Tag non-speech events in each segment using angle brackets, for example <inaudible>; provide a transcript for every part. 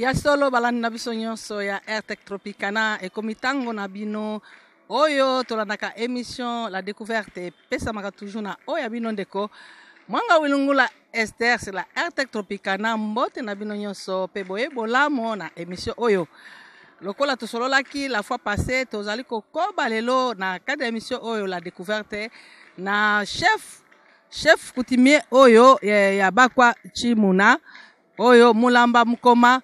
ya solo balandi na biso nyonso ya airtec tropicana ekomi ntango na bino oyo tolandaka émission la découverte epesamaka toujours na oyo ya bino ndeko mwanga wilungula ester se la airtec tropicana mbote na bino nyonso mpe boye bolamu na émission oyo lokola tosololaki la fois passé tozali kokoba lelo na cadre ya émission oyo la découverte na chef chef coutumier oyo ya bakwa chimuna oyo mulamba mukoma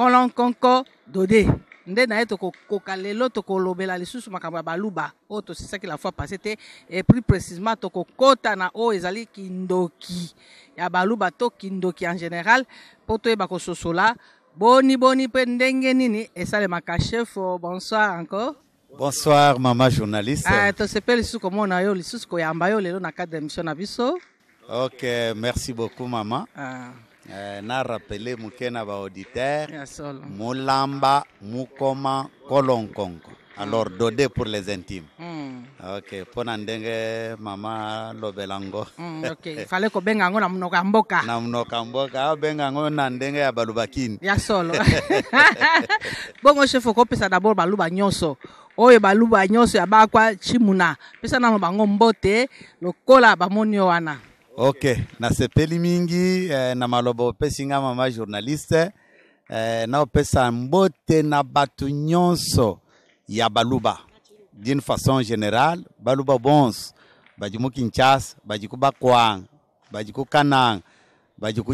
kolonkonko dode nde na ye tokokoka lelo tokolobela lisusu makambo ya baluba oh, ça qui la fois passé te et plus précisement kota na oyo oh, ezali kindoki ya baluba to kindoki en général mpo toyeba kososola boni boni mpe ndenge nini esalemaka chef oh, bonsoir encore bonsoir maman journaliste ah, comme lisusu komona yo lisusu koyamba yo lelo na cadre émission na biso ok merci beaucoup maman. Ah. eh, na rappele moke na baauditeur mulamba mukoma kolonkonko alors mm. dodé pour les intimes mm. ok mpo na ndenge mama alobela ngo mm, okay. fale kobenga yango na monoko ya mboka na monoko ya mboka abenga yango na ndenge ya balubakini ya solo <laughs> <laughs> bongo chef okopesa dabord baluba nyonso oyo baluba nyonso ya bakwa chimuna pesana na bango mbote lokola bamoni yo wana ok nasepeli mingi eh, na maloba opesi nga mama journaliste eh, na opesa mbote na bato nyonso ya baluba d'une façon générale baluba bonso badi kinshasa badi ku bakuanga badi ku kananga badi ku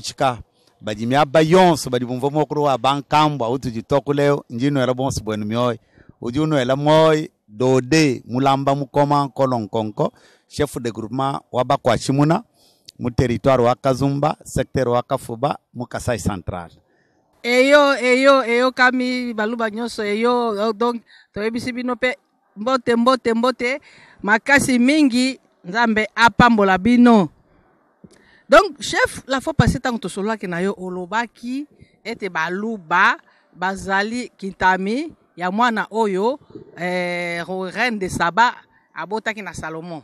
yonso badi bumva muokuru wa bankambwa utu ditoku leo ndinoela bonso bwenu mioyo udi moyo dode mulamba mukoma nkolo nkonko chef de groupement wa bakua tshimuna mu territoire wa kazumba secteur wa kafuba mu kasai central eyo eyo kami baluba nyoso eyo donc toyebisi bino pe mbote mbote mbote makasi mingi nzambe apambola bino donc chef la fois passé cela tosololaki na yo olobaki ete baluba bazali kintami ya mwana oyo eh, reine de saba abotaki na salomon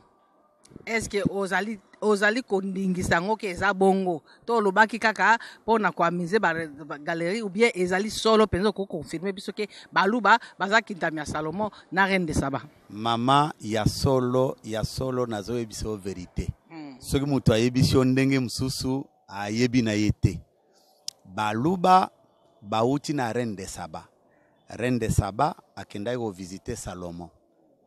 Est-ce que osali ozali koningisa yango ke eza bongo to olobaki kaka mpona koamize bagalerie ou bien ezali solo mpenza okokonfirme biso ke baluba baza kindami ya salomo na reine de saba mama ya solo ya solo nazoyebisa yo verité mm. soki moto ayebisi yo ndenge mosusu ayebi na ye te baluba bauti na reine de saba reine de saba akendaki kovisite salomo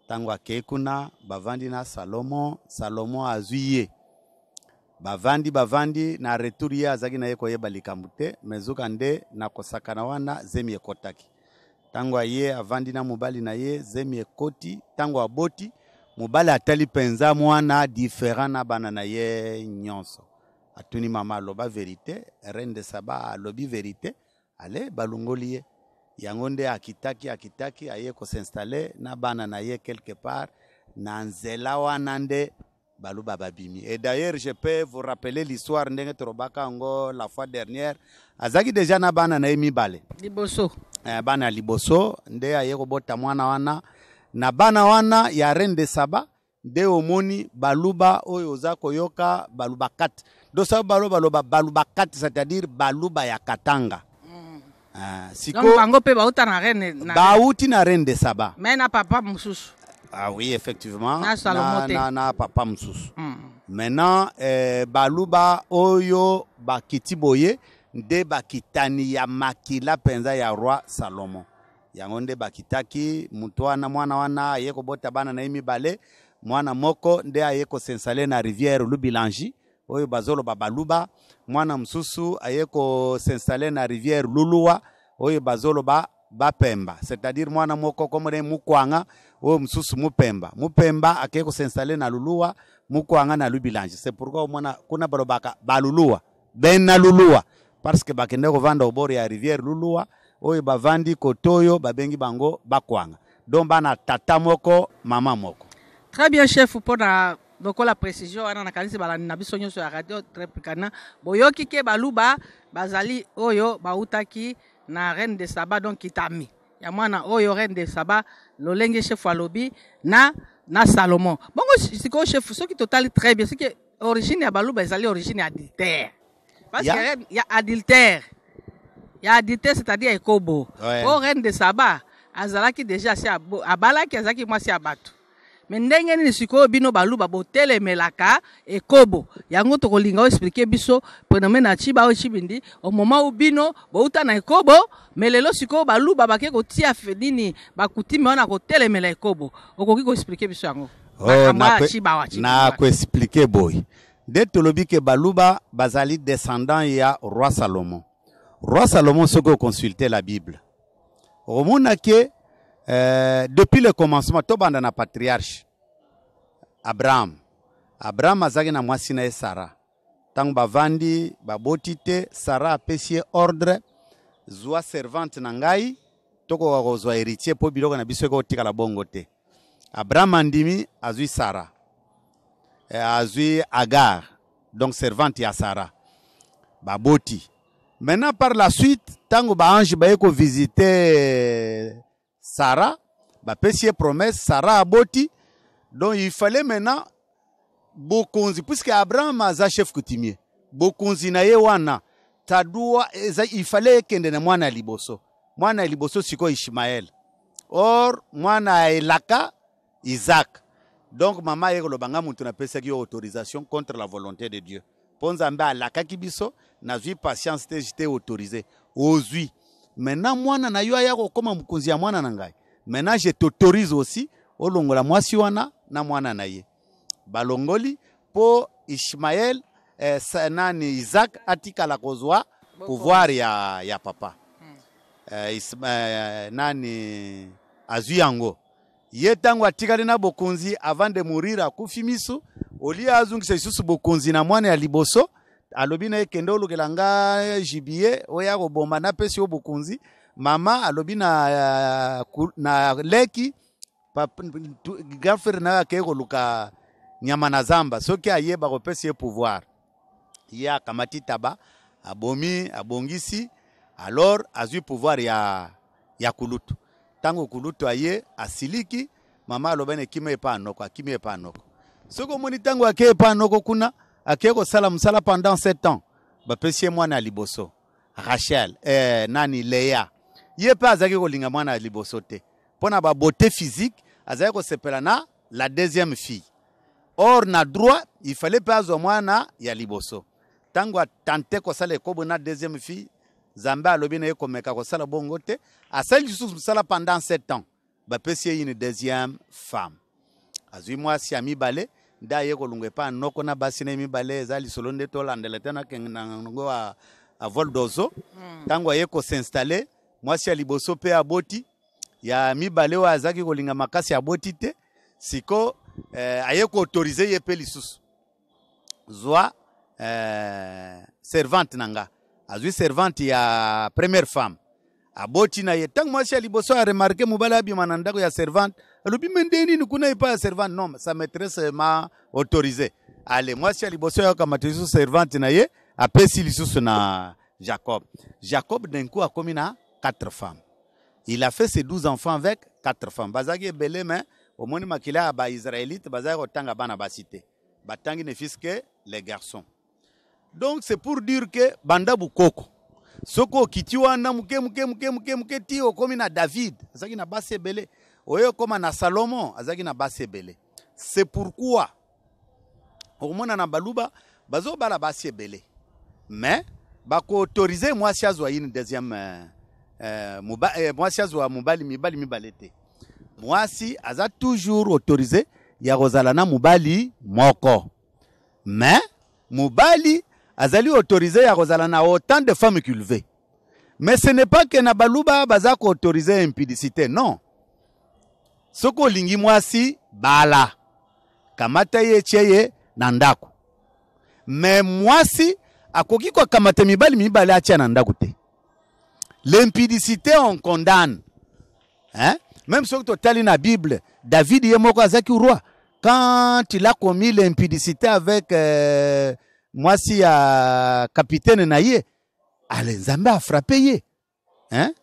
ntango akei kuna bavandi na salomo salomo azwi ye bavandi bavandi na retour ye azalaki na ye koyeba likambo te mezuka nde na kosakana wana zemi ekɔtaki ntango aye avandi na mobali na ye zemi ekoti ntango aboti mobali atali mpenza mwana diferent na bana na ye nyonso atuni mama aloba verite rende saba alobi verite ale balongoli ye yango nde akitaki akitaki aye kosinstale na bana na ye quelque part na nzela wana nde baloba babimi et d'ailleurs je peux vous rappeler l'histoire ndenge tolobaka yango la fois dernière azalaki déjà na bana na ye mibale liboso eh, bana ya liboso nde aye kobota mwana wana na bana wana ya reine de saba nde omoni baluba oyo oza koyoka baluba 4 dosa baloba loba baluba 4 c'est-à-dire baluba ya katanga mm. uh, eh, sikobango mpe bauta na reine bauti na reine de saba me na papa mosusu Ah oui, effectivement. Ah, na na na, hmm. Maintenant eh, baluba oyo bakiti boye bakitani ya makila pensa ya roi Salomon. Yango nde bakitaki Moutouana, wana mwana wana yeko kobota bana na imi bale mwana moko nde aye kosensale na rivière Lubilangi oyo bazoloba baluba mwana msusu ayeko kosensale na rivière Luluwa oyo ba bapemba c'est-à-dire mwana moko komone mukwanga oyo mosusu mupemba mupemba akei kosinstale na luluwa mukwanga na lubilange c'est pourquoi omona kuna balobaka baluluwa bena luluwa parce que bakende kovanda oboro ya rivière luluwa oyo bavandi kotoyo babengi bango bakwanga donc bana tata moko mama moko très bien chef mpo na lokola précision wana nakanisi balandi na biso nyonso ya radio trepicana boyoki ke baluba bazali oyo bautaki na reine de saba donc kitami ya mwana oyo reine de saba lolenge chef alobi na na salomon bongo sikoyo chef qui totali très bien que origine ya baluba ezali origine ya adultère parce yeah. que reine ya adultère ya adultère c'est-à-dire ekobo ouais. o oh, reine de saba azalaki déjà asi abalaki azalaki mwasi ya me ndenge nini sikoyo bino baluba botelemelaka ekobo yango tokolinga oexplike biso phénomène ya ciba oyo cibindi omoma u bino bouta na ekobo me lelo sikoyo baluba bake kotia nini bakutime wana kotelemela ekobo okoki koexplike biso yango oh, nakoexplike boye nde tolobi ke baluba bazali descendant ya roi salomo roi salomo soki okonsulte la bible okomona ke Euh, depuis le commencement tobanda na patriarche abraham abraham azalaki na mwasi na ye sara ntango bavandi baboti te sara apesi ye ordre zwa servante na ngai tokoka kozwa héritier mpo biloko na biso ekotikala bongo te abraham andimi azwi sara e, euh, azwi agar donc servante ya sara baboti maintenant par la suite ntango baange baye kovisite Sarah, bapesi promesse, Sarah a aboti. Donc il fallait maintenant bokonzi puisque Abraham aza chef coutumier. Bokonzi na wana eza, il fallait kende na mwana liboso. Mwana liboso siko Ishmael. Or mwana elaka Isaac. Donc mama ye Banga mutu na pesa ki autorisation contre la volonté de Dieu. Ponzambe kibiso, biso nazwi patience te j'étais autorisé. Ozwi. mena mwana na yo ayaka okoma mokonzi ya mwana na ngai mena je t'autorise aussi olongola mwasi wana na mwana na ye balongoli po ishmael eh, nani isaac atikala kozwa pouvoir ya, ya papa hmm. eh, isma, eh, nani azwi yango ye ntango atikali na bokonzi avant de mourir akufi misu olia azungisa lisusu bokonzi na mwana ya liboso alobi na ye kende olukela nga eh, jibie oya kobomba napesi yo bokonzi mama alobi na, eh, na leki girlfriend naye akei koluka nyama na zamba soki ayeba kopesi ye pouvoir ye akamati taba abomi abongisi alors azwi pouvoir ya, ya kulutu ntango kulutu aye asiliki mama alobi na ekimi epa anoko akimi epa anoko soki omoni ntango ake epa anoko kuna akei sala musala pendant sept ans bapesie mwana ya liboso rachel eh, nani leya ye mpe azalaki kolinga mwana ya liboso te mpo na babeauté physique azalaki kosepela na la deuxième fille or na droit ifale mpe azwa mwana ya liboso ntango atante kosala ekobo na deuxième fille nzambe alobi na ye komeka kosala bongo te asali lisusu mosala pendant sept ans bapesi ye une deuxième femme azwi mwasi ya mibale nde ye kolungu epa noko na basi na mibale eza lisolo nde tolandela te nakengana ngo a vol dozo hmm. ntango aye kosinstale mwasi ya liboso mpe aboti ya mibale oyo azaki kolinga makasi aboti te siko eh, aye koautorize ye mpe lisusu zwa eh, servante na nga azwi servante ya première femme aboti na ye ntango mwasi ya a remarqué, mobali abima na ndako ya servante alobi me nde nini kuna epai ya servante non sa maîtresse ma autorise ale mwasi ya a yakamata lisusu servante na ye apesi lisusu na jacob jacob denku akomi na quatre femmes il a fait ses 12 enfants avec quatre femmes bazalaki ebele me omoni makila ya baisraélite bazalaki kotanga bana basi te batangi ne fiske les garçons donc c'est pour dire que banda bukoko soki okiti wana moke moke moke moke moke ti okómi na david azalaki na basi ebele oyo okóma na salomon azalaki na basi ebele c'est pourquoi okomona na baluba bazobala basi ebele mais bakoautorize mwasi azwa yini deuxième euh, euh, muba, euh, mwasi azwa mobali mibali mibale te mwasi aza toujours autorise ya kozala na mobali moko mais mobali azali autorize ya kozala autant de femmes qu'il veut mais ce n'est pas que Nabalouba baluba baza l'impudicité. non Ce Lingi mwasi bala kamata ye nandako, mais na ndako Mais mwasi akoki mi mibali mibale atia na te L'impudicité on condamne hein? même soki dans la bible david Yemoko roi quand il a commis limpidicité avec euh, mwasi ya kapitene na ye ale nzambe afrape ye hein?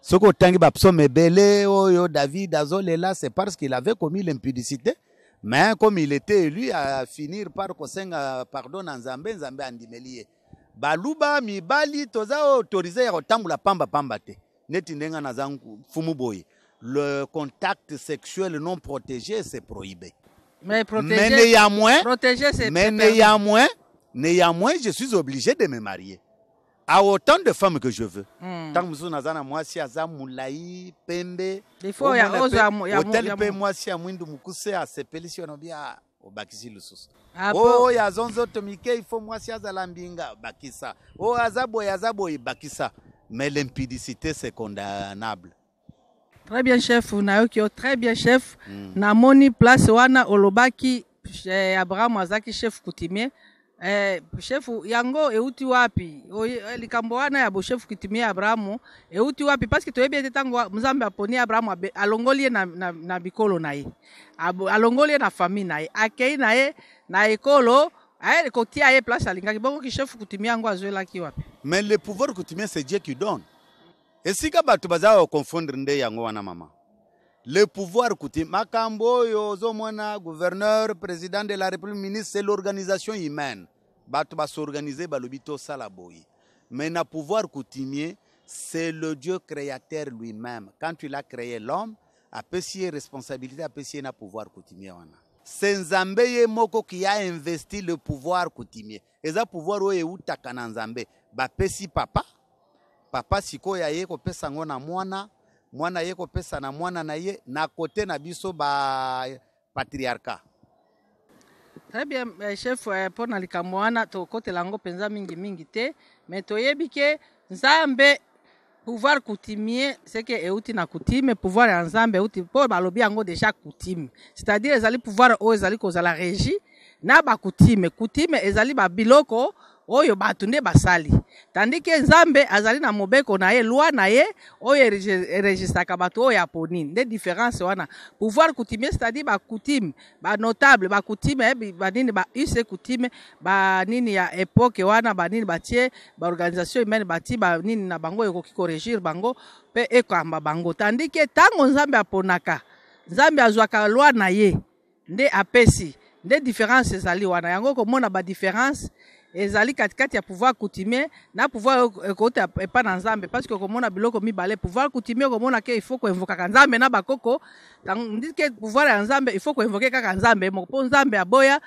soki otangi bapsaume ebele oyo david azolela c'est parce qu'il avait commis l'impudicité mais hein, comme il était lui à finir par kosenga pardon na nzambe nzambe andimeli ye baluba mibali toza autorise ya pamba pambapamba te neti ndenge naza fumu boye le contact sexuel non protégé c'est prohibé mais, protéger mais néanmoins, protégé, mais néanmoins Néanmoins, je suis obligé de me marier à autant de femmes que je veux. Hmm. Tant que nazana moi si azamulai pembe. before fois ya oza ya hôtel pe moi si amwindu mukuse asepeli si onobia obakisi lususu. Ah, oh ya zonzo tomike il faut moi si azalambinga bakisa. Oh azabo yazabo ibakisa. Mais l'impudicité c'est condamnable. Très bien chef, unayoki oh, très bien chef. Mm. Namoni place wana olobaki eh, Abraham azaki chef coutumier. Eh, shefu yango euti wapi eh, likambo wana ya boshefu kitimia abrahamu euti wapi parceke toyebi ete ntango nzambe aponi abrahamu alongoli ye na, na, na bikolo na ye alongoli ye na fami na ye akei na ye na ekolo aye kotia ye place alingaki bongo kishefu kutimia yango azwelaki wapi mais le pouvoir kutimia se dieu qui donne esika bato baza koconfondre nde yango wana mama le pouvoir kuti makambo oyo ozomona gouverneur président de la république ministre c'est l'organisation humaine bato basorganize balobi tosala boye mais na pouvoir coutumier c'est le dieu créateur lui-même quand il a créé l'homme a ye responsabilité a ye na pouvoir coutumier wana se nzambe ye moko ki investi le pouvoir coutumier eza pouvoir oyo eutaka na nzambe bapesi papa papa sikoyo aye kopesa yango na mwana mwana ye kopesa na mwana na ye na kote na biso bapatriarka très bien eh, chef eh, mpo na likambo wana tokotela yango mpenza mingimingi te me toyebi ke nzambe pouvoir coutumier seke euti na coutume pouvoir ya nzambe euti mpo balobi yango déjà coutume c'est-à-dire ezali pouvoir oyo ezali kozala régi na bacoutume coutume ezali babiloko oyo bato nde basali tandiki nzambe azali na mobeko na ye lwa na ye oyo eregistraka bato oyo aponine nde différence wana pouvoir coutumier c'est-à-dire bacoutime banotable bacoutime banini baus coutume banini ya époke wana banini batie baorganisation humaine batie banini na bango ekoki koregir bango mpe ekamba bango tandiki ntango nzambe aponaka nzambe azwaka lwa na ye nde apesi nde différence ezali wana yango komona badiférence ezali katikati ya pouvoir coutumier na pouvoir ekouta epai na nzambe parceke okomona biloko mibale pouvoir coutumier okomona ke ifo koinvokaka nzambe na bakoko tandike pouvoir ya nzambe ifo koinvoke kaka nzambe moko mpo nzambe aboya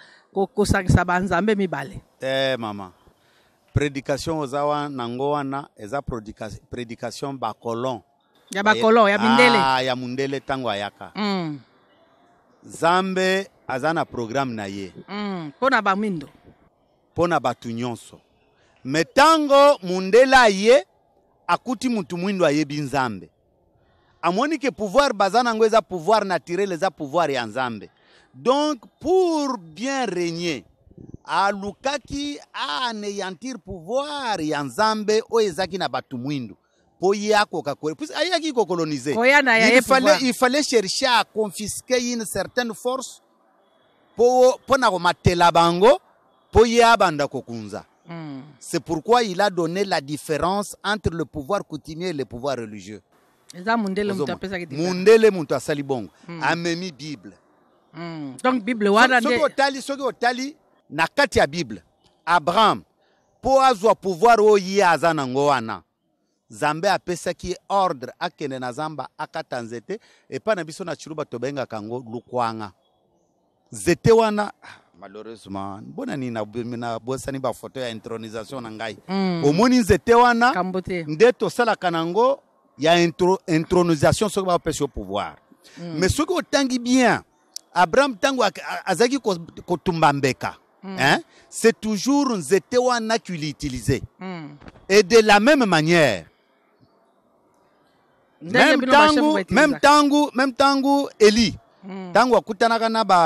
kosangisa banzambe mibale te eh, mama prédication oza wa nango wana eza prédication bacolon ya bacolon ya mindele ah, ya mindele ntango ayaka mm. nzambe aza na programme na ye hmm. mpo mm. na bamindo mpo na nyonso me ntango ye akuti mutu mwindo ayebi nzambe amoni ke pouvoir baza nango eza pouvoir naturel eza pouvoir ya nzambe donc pour bien régner alukaki anéantir pouvoir ya nzambe oyo ezaki na bato mwindu mpo ye akoka ayaki kokolonize il fallait chercher à confisquer une certaine force mpo na komatela bango kokunza. Hmm. C'est pourquoi il a donné la différence entre le pouvoir coutumier et le pouvoir religieux. mundele Muntu asali bongo hmm. amemi bible hmm. donc bible wana soki otali soki otali na kati ya bible abraham po azwa pouvoir o ye aza nango wana nzambe ordre na zamba akata nzete na biso na tobenga tobengaka yango lukwanga Zete wana malheureusement mbona ba photo ya intronisation na ngai mm. omoni nzete wana nde tosalaka nango ya intronisation soki bapesi yo pouvoir Mais hmm. mais soki otangi bien abraham ntango azalaki kotumba mbeka hmm. hein? c'est toujours nzete wana kiliutilize mm. et de la même manière même tangu même tangu eli ntango hmm. akutanaka na ba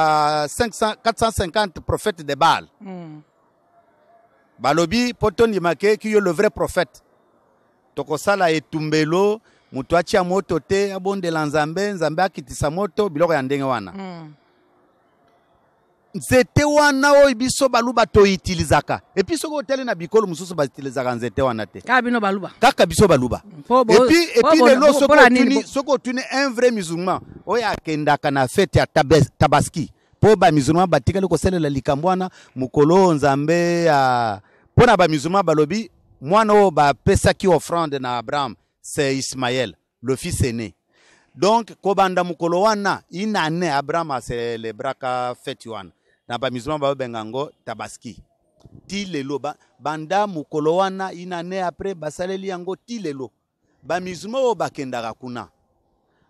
500, 450 prophète de baal mm. balobi mpo tondima ke ki yo le vrai prophète tokosala etumbelo moto atya moto te abondela nzambe nzambe akitisa moto biloko ya ndenge wana mm. nzete wana oyo biso baluba toyitilizaka epi soki otali na bikolo mosusu bayitilizaka nzete wana te kaka bino baluba kaka biso baluba epuis lelo soki otuni un vrai musulman oyo akendaka na fete ya tabaski mpo bamusulman batikali kosalela likambo wana mokolo oyo nzambe ya mpo na bamusulman balobi mwana oyo bapesaki offrande na abraham c'est ismael le fils aîné donc kobanda mokolo wana inane abraham aselebraka fete wana na bamisulma babenga yango tabaski ti lelo ba, banda mokolo wana inane apres basaleli yango ti lelo bamisulma oyo bakendaka kuna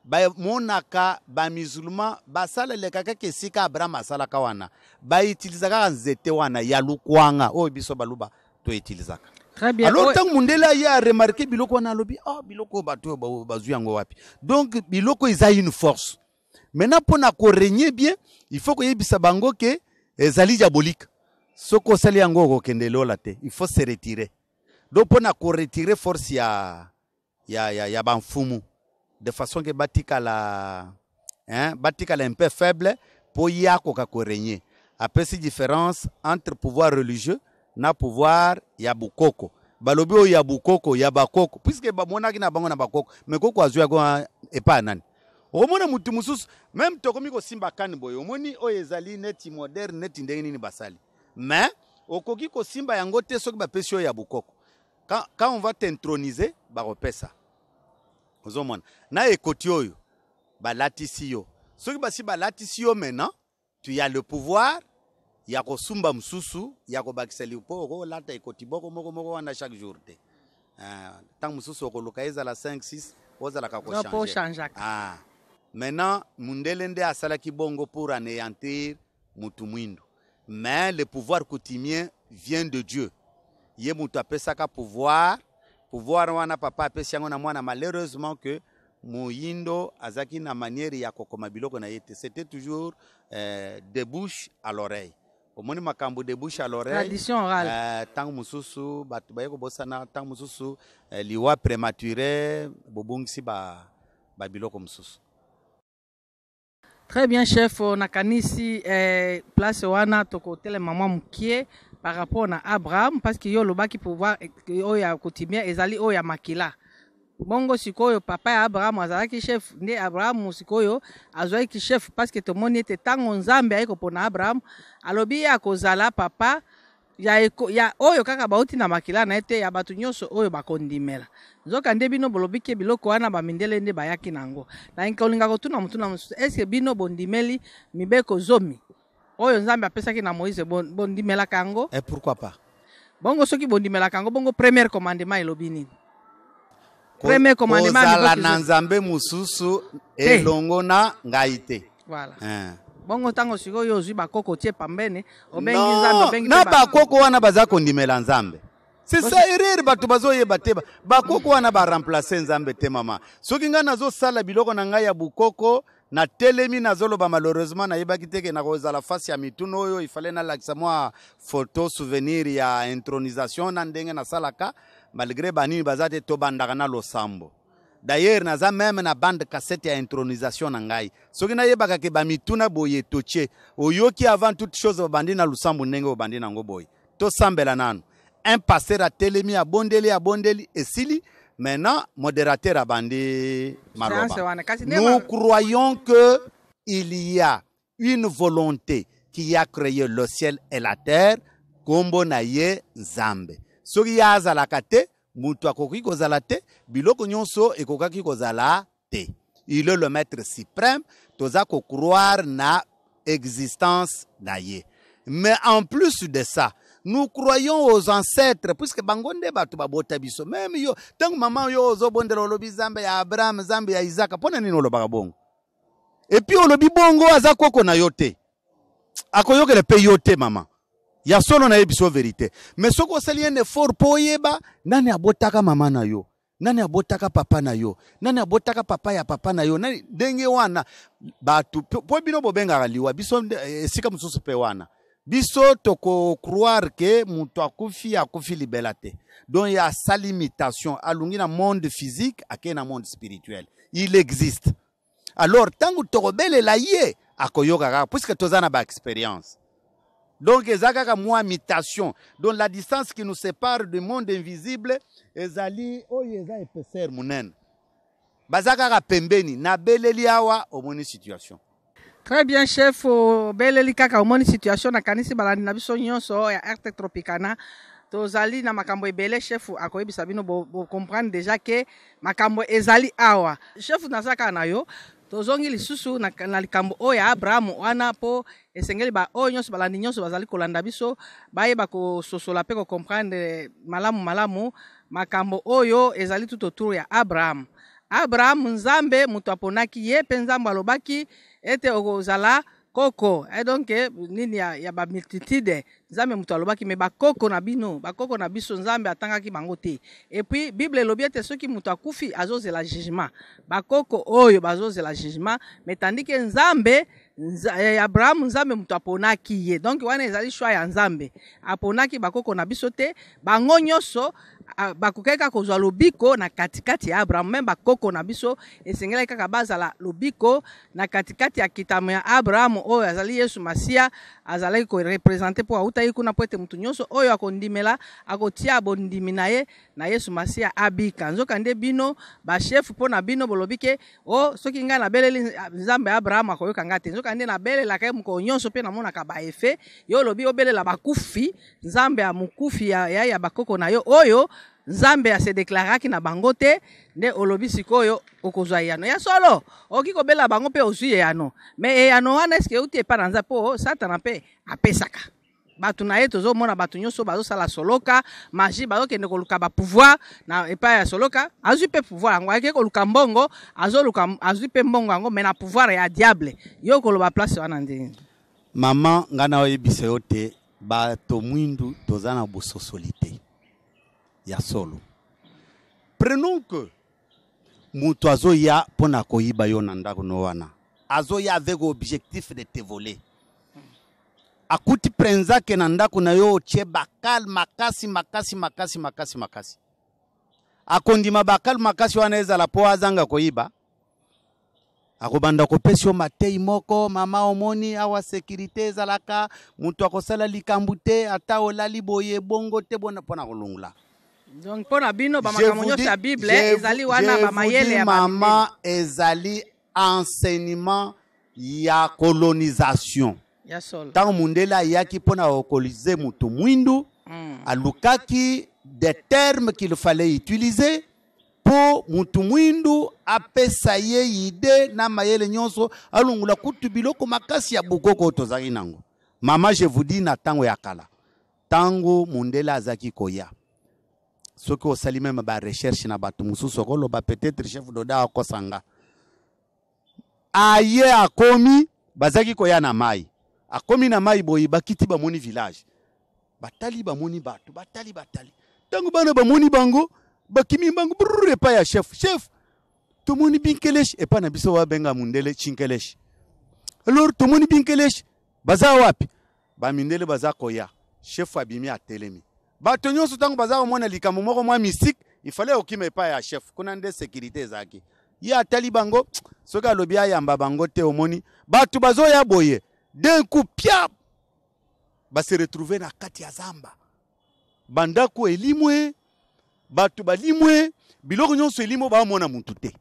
bamonaka bamisulma basalelaka kaka esika abrahama asalaka wana bautilisa kaka nzete wana ya lukwanga oyo biso baluba toutilizaka alors ntango mondele aye aremarke biloko wana alobi oh, biloko oyo bato oyo bazwi yango wapi donc biloko eza une force maintenant mpo na koregne bien il faut que yebisa bango ke ezali eh, diabolique Soko osali yango okokende lola te il faut se retirer. donc mpo na retirer force ya, ya, ya, ya banfumu de façon que batika la hein, la un peu faible pour mpo ko akoka Après ces différence entre pouvoir religieux na pouvoir ya bukoko balobi o ya bukoko ya bakoko Puisque ba monaki na bango na bakoko Mais koko azwi e hein, pa nani okomona motu mosusu meme tokomi kosimba kane boye omoni oyo ezali neti moderne neti ndenge nini basali me okoki kosimba yango te soki bapesi oyo ya bokoko quand, quand on va tintronize bakopesa ozomona na ekoti oyo balatisi yo soki basi balatisi yo maintenant tu ya le pouvoir ya kosumba mosusu ya kobakisa lipo okolata ekoti boko moko moko wana chaque jour te ntango ah, mosusu okoluka ezala 5 6 ozalaka kochange Maintenant, Mundelende nde asalaki bongo pour anéantir Mutumwindu. Mais le pouvoir coutumier vient de Dieu. Ye mutu apesaka pouvoir, pouvoir wana papa apesi na mwana malheureusement que Muindo azaki na manière ya kokoma biloko na yete. C'était toujours euh, de bouche à l'oreille. omoni makambo de bouche à l'oreille euh, orale. mosusu bato baye kobosana ntango mosusu euh, liwa prématuré bobongisi babiloko ba mosusu très bien chef nakanisi eh, place wana tokotelema mwa mokie par rapport na abraham parce que yo olobaki pouvoir oyo ya coutumière ezali oyo oh, ya makila bongo sikoyo papa ya abrahamu azalaki chef nde abrahamu sikoyo azwaki chef parce que tomoni ete ntango nzambe aye kopona abrahamu alobi ye akozala papa ya, eko, ya oyo kaka bauti na makila na ye te ya bato nyonso oyo bakondimela nzokande bino bolobiki biloko wana bamindele nde bayaki na yango nalingi kolinga kotuna motu na mosusu eske bino bondimeli mibeko zomi oyo nzambe apesaki na moïse bondimelaka bon yango e pourquoi pas bongo soki bondimelaka yango bongo première commandement elobi nini premier commandement kozala na nzambe mosusu elongo na ngai te voilà. hein. Eh. bongo ntango sikoyo ozwi bakoko otie pambene obengi nzambe na bakoko wana baza kondimela nzambe sesa erreur bato bazoyeba te bakoko wana baremplace nzambe te mama soki ngai nazosala biloko na ngai ya bukoko natelemi nazoloba malheureusement nayebaki teke nakozala fasi ya mituna oyo ifale nalakisa mwa photo souvenir ya intronisation na ndenge nasalaka malgré banini baza te tobandaka na losambo d'ailleurs naza même na bande cassette ya intronisation na ngai soki nayebaka ke bamituna boye totie oyoki avant toute chose babandi na lusambu ndenge babandi nango boye tosambela nanu un paster atelemi abondeli abondeli esili maintenant modérateur abandi maloba nous croyons que il y a une volonté qui a créé le ciel et la terre kombo na ye nzambe soki ye azalaka te moto akoki kozala te biloko nyonso ekokaki kozala te il est le maître suprême toza croire na existence na ye mais en plus de ça nous croyons aux ancêtres puisque bangonde nde bato babota biso meme yo ntango mama yo ozobondela olobi nzambe ya abraham nzambe ya isaka mpo na nini olobaka bongo epuis olobi bongo aza koko na yo te akoyokela mpe yo te mama yasolo na ye biso verite me soki osali ye for mpo oyeba nani abotaka mama na yo nani abotaka papa na yo nani abotaka papa ya papa na yo nani ndenge wana bato tu bino bobengaka liwa biso esika mosusu mpe wana biso croire ke moto akufi akufi libela Don donc ye asali limitation. a na monde physique akei na monde spirituel il existe alors ntango tokobelela ye akoyoka kaka puiske toza na expérience donc eza kaka mwa mutation donc la distance qui nous sépare du monde invisible ezali oyo oh, eza épaisseur monene baza kaka pembeni nabeleli awa omoni situation Très bien, chef. Oh, beleli kaka omoni situation na kanisi balandi na biso nyonso ya Arte Tropicana. Tozali na makambo ebele chef akoyebisa bino bo comprendre déjà que makambo ezali awa. Chef nazaka na yo tozongi lisusu na, na likambo oyo abrahamu wana mpo esengeli baoyo nyonso balandi nyonso bazali kolanda biso bayeba kososola mpe kocomprendre malamu malamu makambo oyo ezali tout autour ya abrahamu abrahamu nzambe moto aponaki ye mpe nzambe alobaki ete okozala koko eh, donc eh, nini ya, ya bamultitude nzambe moto alobaki me bakoko na bino bakoko na biso nzambe atangaki bango te epuis bible elobi ete soki moto akufi azozela jugement bakoko oyo bazozela jugement me tandiki nzambe nza, eh, abrahamu nzambe moto aponaki ye donk wana ezali shwa ya nzambe aponaki bakoko na biso te bango nyonso Ah, bakokaki kaka kozwa lobiko na katikati ya abraham me bakoko na biso esengelaki kaka bazala lobiko na katikati ya kitamo ya abrahamu oyo azali yesu masiya azalaki korepresente mpo autaki kuna mpo ete motu nyonso oyo akondimela akotia bondimi na ye na yesu masiya abika nzokande bino bashefu mpo na bino bolobi ke o soki ngai nabeleli nzambe ya abrahamu akoyoka ngai te nzokande nabelelaka ye mokolo nyonso mpe namonaka baefe yo olobi obelela bakufi nzambe ya mokufi ya, ya, ya bakoko na yo oyo nzambe asedeklaraki na bango te nde olobi sikoyo okozwa eyano ya solo okoki kobelela bango mpe ozwi eyano me eyano wana eske euti epai na nzambe mpo oh, satana mpe apesaka bato na ye tozomona bato nyonso bazosala soloka magi bazokende koluka bapouvoir na epai ya soloka azwi mpe pouvoir yango ayeke koluka mbongo azoluka azwi mpe mbongo yango me na pouvoir ya diable yo koloba place wana ndenge mama ngai na oyebisa yo te bato mwindu toza na bososoli te ya solo prenons que moto azoya mpo na koyiba yo na ndako no wana azoya avec objectif de te voler akuti mpenza ke na ndako na yo otie bakale makasi makasi makasi makasi makasi akondima bakale makasi wana ezala mpo azanga koyiba akobanda kopesi yo matei moko mama omoni awa sekurité ezalaka moto akosala likambo te ata olali boye ebongo te mpo na kolongula donc mpo na bino bamakambo sa bible ezali wana ya mama ezali enseignement ya colonisation ya monde la ya ayaki pona na mutu motu mwindu mm. des termes qu'il fallait utiliser pour mutu mwindu apesa ye ide na mayele nyonso alungula kutu biloko makasi ya bukoko oyo tozalaki nango mama je vous dis na ntango ya kala ntango mundele azalaki koya soki osali meme bareshershe na bato mosusu okoloba peut-être chef doda akosanga aye akomi bazalaki koya na mai akomi na mai boye bakiti bamoni village batali bamoni bato batali batali ntango bana bamoni bango bakimi bango brr epai ya chef chef tomoni binkelesh epai na biso babenga mundele chinkelesh alors tomoni binkelesh baza wapi bamindele baza koya chef abimi atelemi bato nyonso ntango baza komona likambo moko mwa mystike ifale okima epai ya chef kuna nde sekurité ezalaki ye atali bango <tsk> soki alobi ayamba bango te omoni bato bazoya boye d'un coup pia base retrouve na kati ya zamba bandako elimwe bato balimwe biloko nyonso elimo baomona mutu te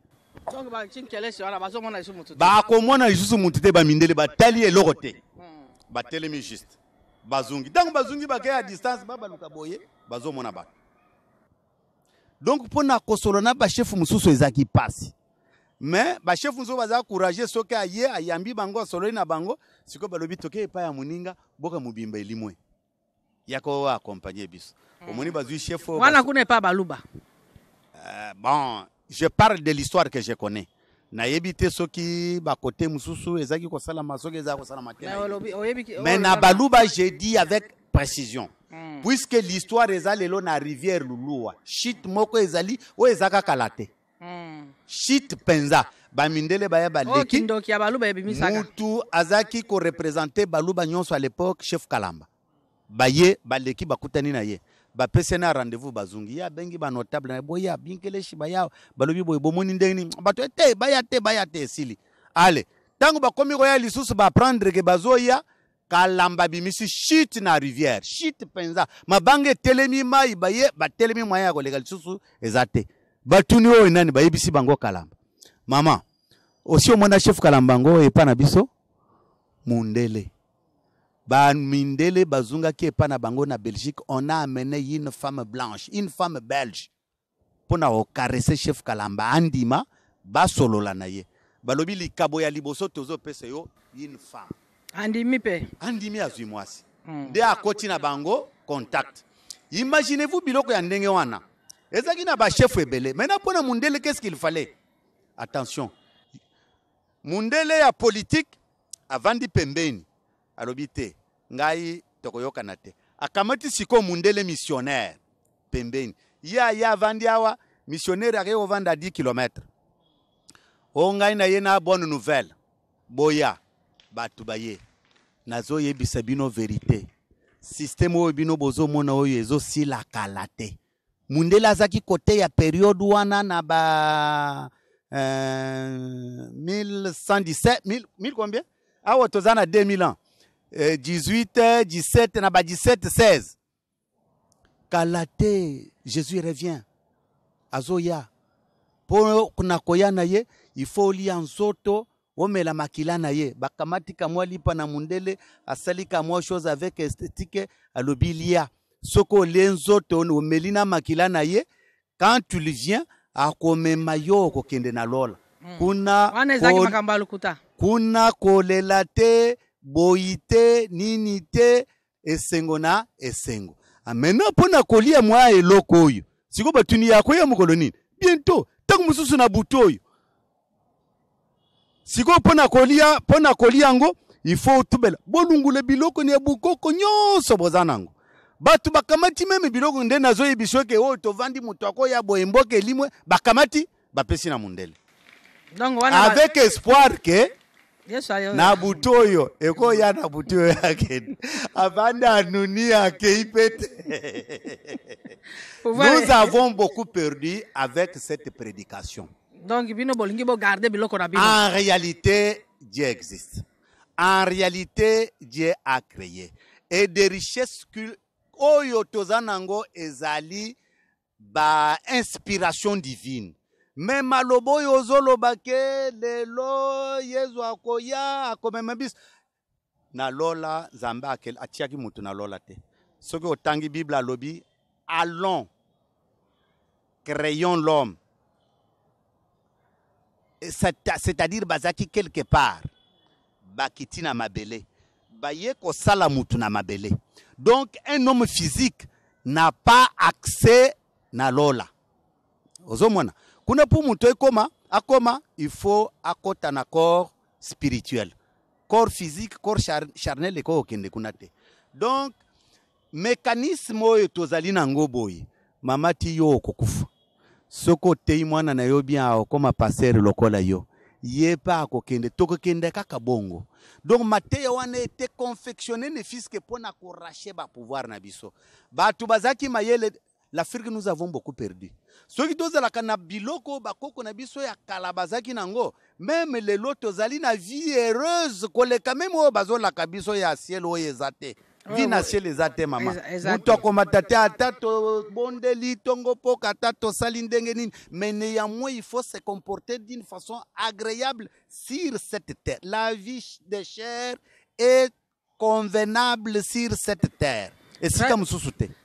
bakomona lisusu mutu te bamindele batali eloko te hmm. batelemi juste bazungi dango bazungi bakaya ya distance lukaboye bazo bazomona ba donc Pona na kosolo na chef mususu ezaki mpasi me bashefu mosusu baza kourage soki aye ayambi bango solo na bango siko balobi toke pa ya muninga boka mubimba elimwe yako wa accompagner bis eh. omoni bazwi chef wana kuna pa baluba euh, bon je parle de l'histoire que je connais nayebi te soki bakote mosusu ezalaki kosalama soki ezalaki kosalama te mais oh, na baluba je dis avec précision mm. puisque l'histoire eza lelo na rivière luluwa shit moko ezali oyo eza kaka la te mm. shit mpenza bamindele baya baleki oh, mutu azalaki korepresente baluba nyonso à l'époque chef kalamba baye baleki bakutani na ye bapesani rendez-vous bazongi ya bengi banotable na ye boya binkeleshi baya balobi boye bomoni ndengeni bato ye te baya te baya te esili ale ntango bakomi koya lisusu baprendre ke bazoya kalamba bimisi shite na rivière shite mpenza mabanga etelemi mai baye batelemi moyen ya koleka lisusu eza te batuni oyo nani bayebisi bango kalamba mama osi omona chef kalamba yango epa na biso mundele bamindele bazongaki epai na bango na belgique on a amené une femme blanche une femme belge mpo na kokarese chef kalamba andima basolola na ye balobi likabo ya liboso tozopesa yo une femme andimi mpe andimi azwi mwasi hmm. nde akoti na bango contact imaginez-vous biloko ya ndenge wana ezalaki na bashefu ebele maintenant mpo na mundele qu'est-ce qu'il fallait attention mundele ya politique avandi pembeni alobi te ngai tokoyokana te akamati sikoyo mundele missionnaire pembeni ye aye avandi awa missionnaire akei kovanda 10 kilometre o ngai na ye na bonne nouvelle boya bato baye nazoyebisa bino verité systeme oyo bino bozomona oyo ezosila kala te mundele azaki kote ya periode wana na ba euh, 1117 1000 combien awa toza na 2000 ans 18, eh, 17, na ba 17, 16. Kala te, Jésus revient. Azoya. mpo na koya na ye ifo olia nzoto omela makila na ye bakamati kamwa lipa na mondele asali kamwa chose avec esthétique alobi lia soki olie nzoto omeli na makila na ye quand tu li viens akomema yo okokende na lola hmm. kuna, mm. kuna kolela te boyi te nini te esengo na esengo ah, maintenant mpo na kolia mwa eloko oyo sikoyo batuni ya koya mokolo nini biento ntango mosusu na butu oyo sikoyo mpo na kolia mpo na kolia yango ifo otubela bolungula biloko na ebukoko nyonso boza nango bato bakamati meme biloko nde nazoyebisa eke oyo oh, tovandi moto akoya boye mboka elimwe bakamati bapesi na mondele avec espoir ke nous avons beaucoup perdu avec cette prédication donc en réalité dieu existe en réalité dieu a créé et des richesses oyo tozanango été ezali ba inspiration divine me maloba oyo ozoloba le lo yezu akoya Na lola, nalola nzambe atiaki na lola te soki otangi bible l'obi allons créons l'homme c'est-à-dire bazaki quelque part bakiti na mabele baye kosala mutu na mabele donc un homme physique n'a pas accès na lola ozomona kuna mpo moto ekóma akóma il faut akɔta na corps spirituel corps physique corps char, charnel ekoki kokende kuna te donc mécanisme oyo tozali nango boye mama ti yo okokufa soki otei mwana na yo bien akokóma paster lokola yo ye mpe akokende tokokende kaka bongo donc mateya wana ete confectionne ne fiske mpo na korache bapouvoir na biso bato bazalaki mayele l'afrike nous avons beaucoup perdu qui tozalaka la ba bakoko na biso ya kala nango les lelo zali na vie heureuse koleka même oyo la kabiso ya ciel oyo eza te vi oh, na ciel ezate mama moto ko matate ata bondeli tongo poka kata to ndenge nini mais néanmoins il faut se comporter d'une façon agréable sur cette terre la vie de chair est convenable sur cette terre comme sous te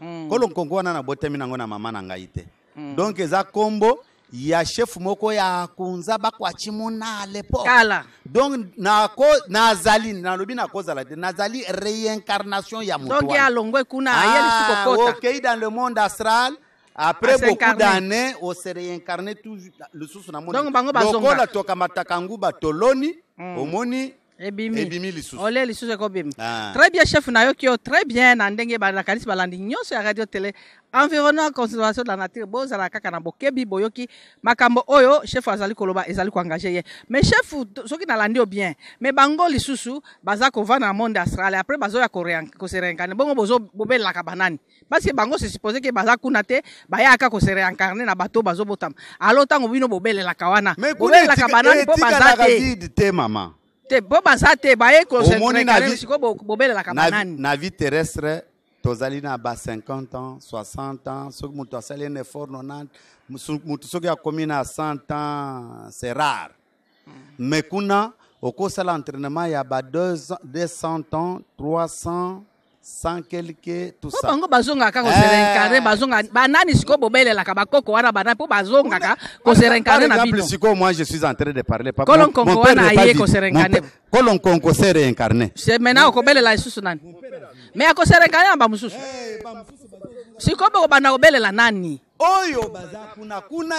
Mm. kolo nkongo wana na botemi nango na mama na ngai te mm. donk eza nkombo ya chef moko ya kunza bakwaki muna lepoke donc nazali nalobi nakozala te nazali réincarnation ya motookei ah, dans le monde astral après beaucoup d'années ose réincarne lisusu na moni lokola tokamataka nguba toloni mm. omoni Ah. très bien chef na très bien na ndenge balakanisi balandi nyonso ya radio télé environnement conservation de la nature bozala kaka na bokebi boyoki makambo oyo chef azali koloba ezali koengage ye mais chef soki nalandi yo bien mais bango lisusu baza va na monde astral après bazoya kose réincarne bongo bobelelaka Parce que bango se suppose que baza kuna te bayaka kose réincarne na bato bazobotama alo ntango bino bobelelaka wana bobelelaka banani la baza te maman? La vie terrestre tozali na 50 ans 60 ans soki qui asali un effort 90 qui 100 ans c'est rare hmm. mais kuna l'entraînement, il y a 200 ans 300 ans sans quelque tout ça bango bazongaka ko sere réincarner eh. bazonga banani siko bobelelaka bakoko wana bana po bazonga bazongaka ko sere réincarner na bino siko moi je suis en train de parler papa mon père n'a pas ko se réincarner kolonkonko se réincarner c'est maintenant okobelela lisusu nani mais ako se réincarner na bamosusu siko bokobanda la nani oyo baza kuna kuna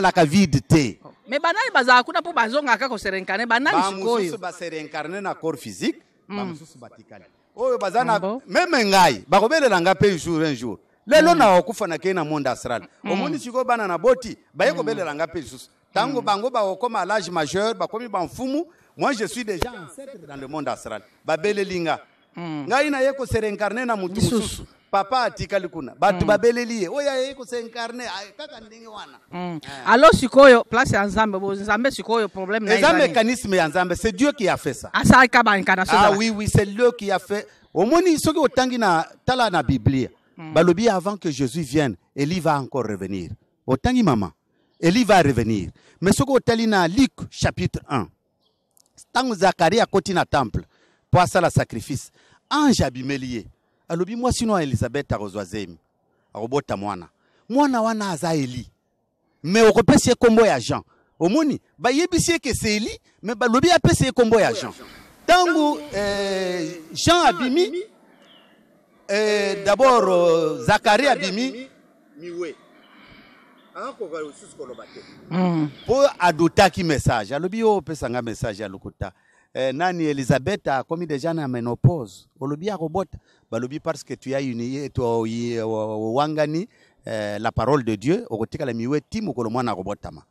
la vide te me banani bazala kuna bazonga bazongaka ko sere réincarner banani sikoyo bamosusu ba sere réincarner na corps physique hmm. bamosusu batikali oyo baza na meme ngai bakobelelanga mpe jour un jour lelo mm. nawakufa nakei na monde astral mm. omoni sikoyo bana na boti baye mm. kobelelanga mpe lisusu ntango mm. bango bakokoma alage majeur bakomi bamfumu moi je suis déjà ancêtre dans le monde astral babelelinga mm. ngai naye koserencarne na motu mosusu papa atikali likuna bato mm. babeleli oyo ayei kusenkarne kaka ndenge wana mm. yeah. alors sikoyo place ya nzambe nzambe sikoyo problème eza mécanisme ya nzambe c'est dieu qui a fait ça asali ka baincarnation ah, ah oui oui c'est lui qui a fait omoni soki otangi na tala na biblia mm. balobi avant que jésus vienne eli va encore revenir otangi mama eli va revenir mais soki otali na luc chapitre 1 ntango zakari akoti na temple mpo asala sacrifice ange abimeli ye alobi mwasi no ya elizabeth akozwa zemi akobota mwana mwana wana aza eli me okopesi combo agent. ya jean omoni bayebisi eke se eli me balobi apesi ye ya jean ntango eh, jean abimi eh, dabord Zacharie euh, zakari abimi miwe hmm. akoka lisusu koloba te mpo adutaki message alobi opesa opesanga message ya lokuta eh, nani elizabeth akomi deja na menopause olobi akobota balobi parce que tu as uni wangani eh, la parole de Dieu au la miwe timu ko mwana robotama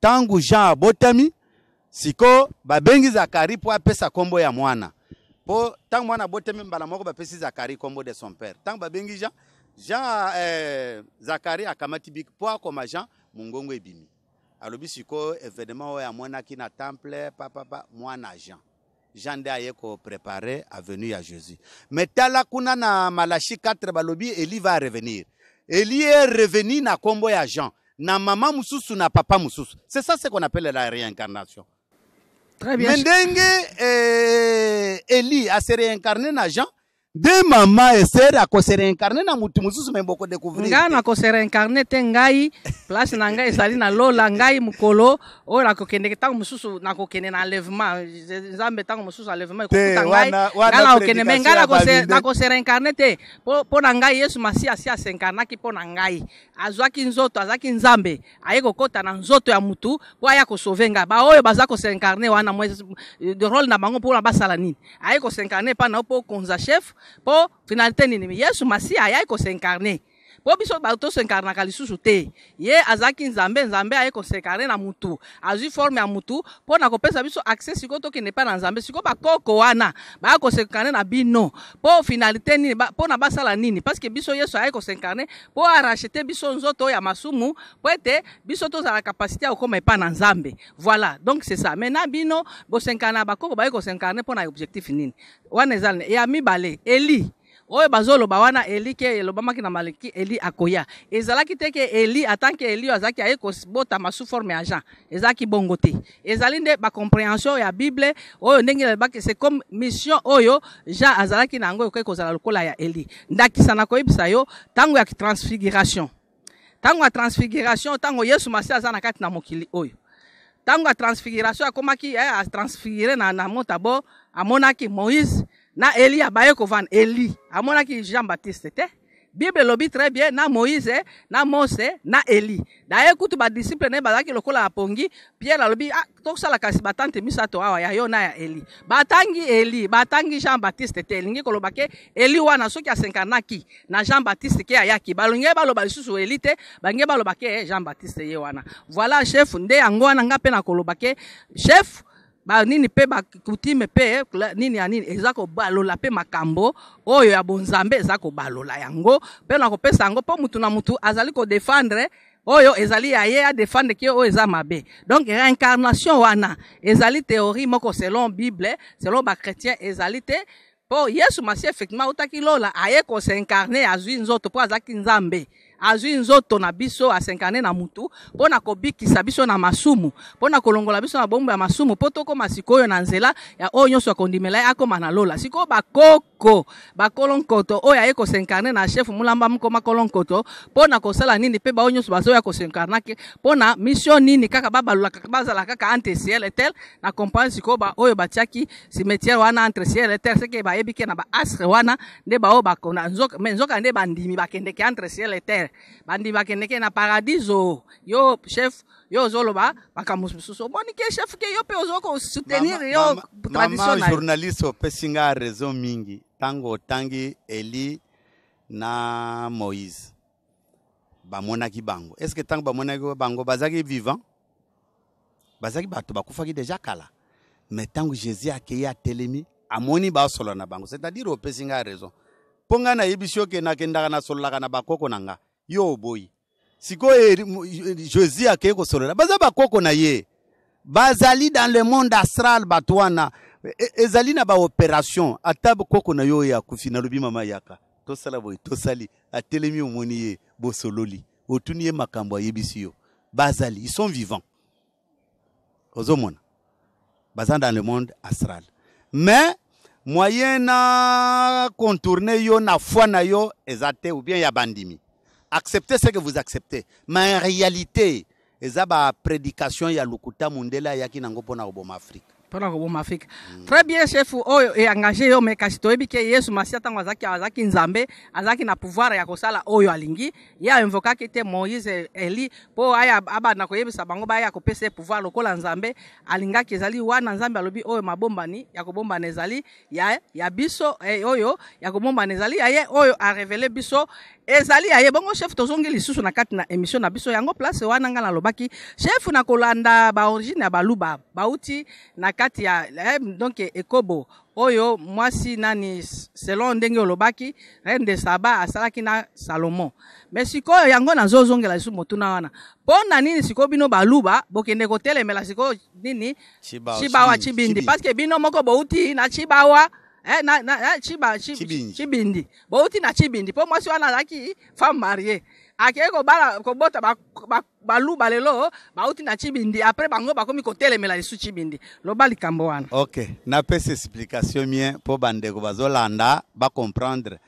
tangu Jean botami siko babengi Zakari po apesa kombo ya mwana po tangu mwana botami mbala moko bapesi Zakari kombo de son père tangu babengi Jean Jean eh, Zakari akamati bik po akoma Jean mungongo ebimi alobi siko evenement mwana qui na temple papa mwana Jean Jean Ayeko préparé à venir à Jésus. Mais kuna na malachi 4 balobi Eli va revenir. Eli est revenu na kombo ya Jean, na maman mususu na papa mususu. C'est ça ce qu'on appelle la réincarnation. Très bien. Mendenge eh, Eli a se réincarné na Jean, nde mama esere akosere incarne na mutu mosusu me boko découvrir ngai nakosere incarne te ngai place na ngai ezali nalola ngai mokolo oyo nakokende ntango mosusu nakokende na enlèvement nzambe ntango mosusu enlèvement ekokuta ngai ngai me ngai nakosere incarne te mpo na ngai yesu masi asi asenkarnaki mpo na ngai azwaki nzoto azalaki nzambe aye kokɔta na nzoto ya mutu mpo aya kosove ngai baoyo baza kosere wana role na bango mpona basala nini aye kosere epai na yo mpo konza chef mpo finalité nini yesu masiya ayayi kosenkarne mpo biso bato tosenkarenaka lisusu te ye azalaki nzambe nzambe aye kosenkarne na mutu azwi forme ya mutu mpo na kopesa biso akse sikoyo tokende epai na nzambe sikoyo bakoko wana baya kosenkarne na bino mpo finalité nini mpo na basala nini parceke biso yesu aye kosenkarne mpo arachete biso nzoto ya masumu mpo ete biso tozala na kapasité ya kokoma epai na nzambe voilà donc c'est ça maintenant bino bosenkarne ya bakoko baye kosenkarne mpo na objectif nini wana eza ya mibale eli oyo bazoloba wana eli ke elobamaki na maleki eli akoya ezalaki te ke eli atanke eli oyo azalaki aye kobotama sous forme ya jean ezalaki bongo te ezali nde bacompréhension ya bible oyo ndenge elobaki c'est comme mission oyo jean azalaki na yango ekoki kozala lokola ya eli ndakisa na koyebisa yo ntango ya transfiguration ntango ya transfiguration ntango yesu masi aza na kati na mokili oyo ntango ya transfiguration akomaki eh, atransfigure na, na motabo amonaki moïse na eli abaye kovanda eli amonaki jean baptiste te bible elobi très bien na moïse na mose na eli daye kutu badisiple na ye bazalaki lokola apongi pierre alobi ah, tokosala kasi batante misato awa ya yo na ya eli batangi eli batangi jean baptiste te elingi koloba ke eli wana soki asenkanaki na jean baptiste ke ayaki balingi ye baloba lisusu eli te balingi ye baloba ke jean baptiste ye wana voilà chef nde yango wana nga mpe na koloba ke chef banini mpe bakutume mpe nini ya nini eza kobalola mpe makambo oyo ya bonzambe eza kobalola yango mpe na kopesa yango mpo mutu na mutu azali kodefendre oyo ezali ya ye adefendreki oyo eza mabe donc réincarnation wana ezali théorie moko selon bible selon bachrétien ezali te mpo yesu masiya effectivement autaki lola aye kosincarne azwi nzoto mpo azalaki nzambe azwi nzoto na biso asenkane na mutu mpo na kobikisa biso na masumu mpo na kolongola biso na bombo ya masumu mpo tokóma sikoyo na nzela ya oyo nyonso akondimela ye akóma na lola sikoyo bakoko nko bakolo nkoto oyo aye kosinkarne na chef mulamba moko makolo nkoto mpo na kosala nini mpe baoyo nyonso bazoya kosinkarnake mpo na mission nini kaka babalolaka bazala kaka entre ciel et tel na comprendre sikoyo baoyo batiaki cimetière wana entre ciel et tel seke bayebi ke na baastre wana nde baoyo bakona me nzoka nde bandimi bakendeke entre ciel et terre bandimi bakendeke na paradiso yo chef yo ozoloba makambo mosusu oboni ke chef ke yo mpe ozokosoutenir yo traditionnel journaliste opesi nga raison mingi ntango otangi eli na moïse bamonaki bango est ce que ntango bamonaki bango bazalaki vivant bazalaki bato bakufaki deja kala mais ntango jésus akei atelemi amoni basolola na bango c'est-à-dire opesi ngai raison mpo ngai nayebi si oke nakendaka nasololaka na bakoko na nga yo oboyi sikoyo jésus akei kosolola baza koko na ye bazali dans le monde astral Batwana, e, ezali na operation. Atab koko na yo oyo mama yaka tosala boye tosali atelemi omoni ye sololi, otuni ye makambo yebisio. yo bazali ils sont vivants ozomona baza dans le monde astral mais moyen na contourne yo na foi na yo ezate ou bien ya bandimi acceptez ce que vous acceptez. Mais en réalité, eza ba prédication ya lokuta mundele ayaki y a qui afrika mpona koboma afrika mm. très bien chef oyo eengage yo me kasi toyebi ke yesu masiya ntango azaki azaki nzambe azaki na pouvoir ya oyo alingi ye qui te moïse eli Po, aya abanda koyebisa bango baya kopesa pouvoir lokola nzambe Alinga, ezali wana nzambe alobi oyo mabombani ya kobombana ya, ya biso eh, oyo ya n'ezali ezali ya ye oyo révélé biso ezali ya ye bongo chef tozongi lisusu na kati na émission na biso yango place wana ngai nalobaki chef na kolanda baorigine ya baluba bauti na kati ya eh, donc ekobo oyo mwasi nani selon ndenge olobaki reine de saba asalaki na salomon me sikoyo yango nazozongela lisusu motuna wana mpo na nini sikoyo bino baluba bokende kotelemela sikoyo nini chibawa chibindi parceke bino moko bouti na chibawa eh, na, na, eh, chiba, chib, chibindi. chibindi bouti na chibindi mpo mwasi wana azalaki femme marie akei kobala kobota baluba lelo bauti na chibindi apres bango bakomi kotelemela lisu chibindi loba likambo wana ok napesa explication mien mpo bandeko bazolanda bacomprendre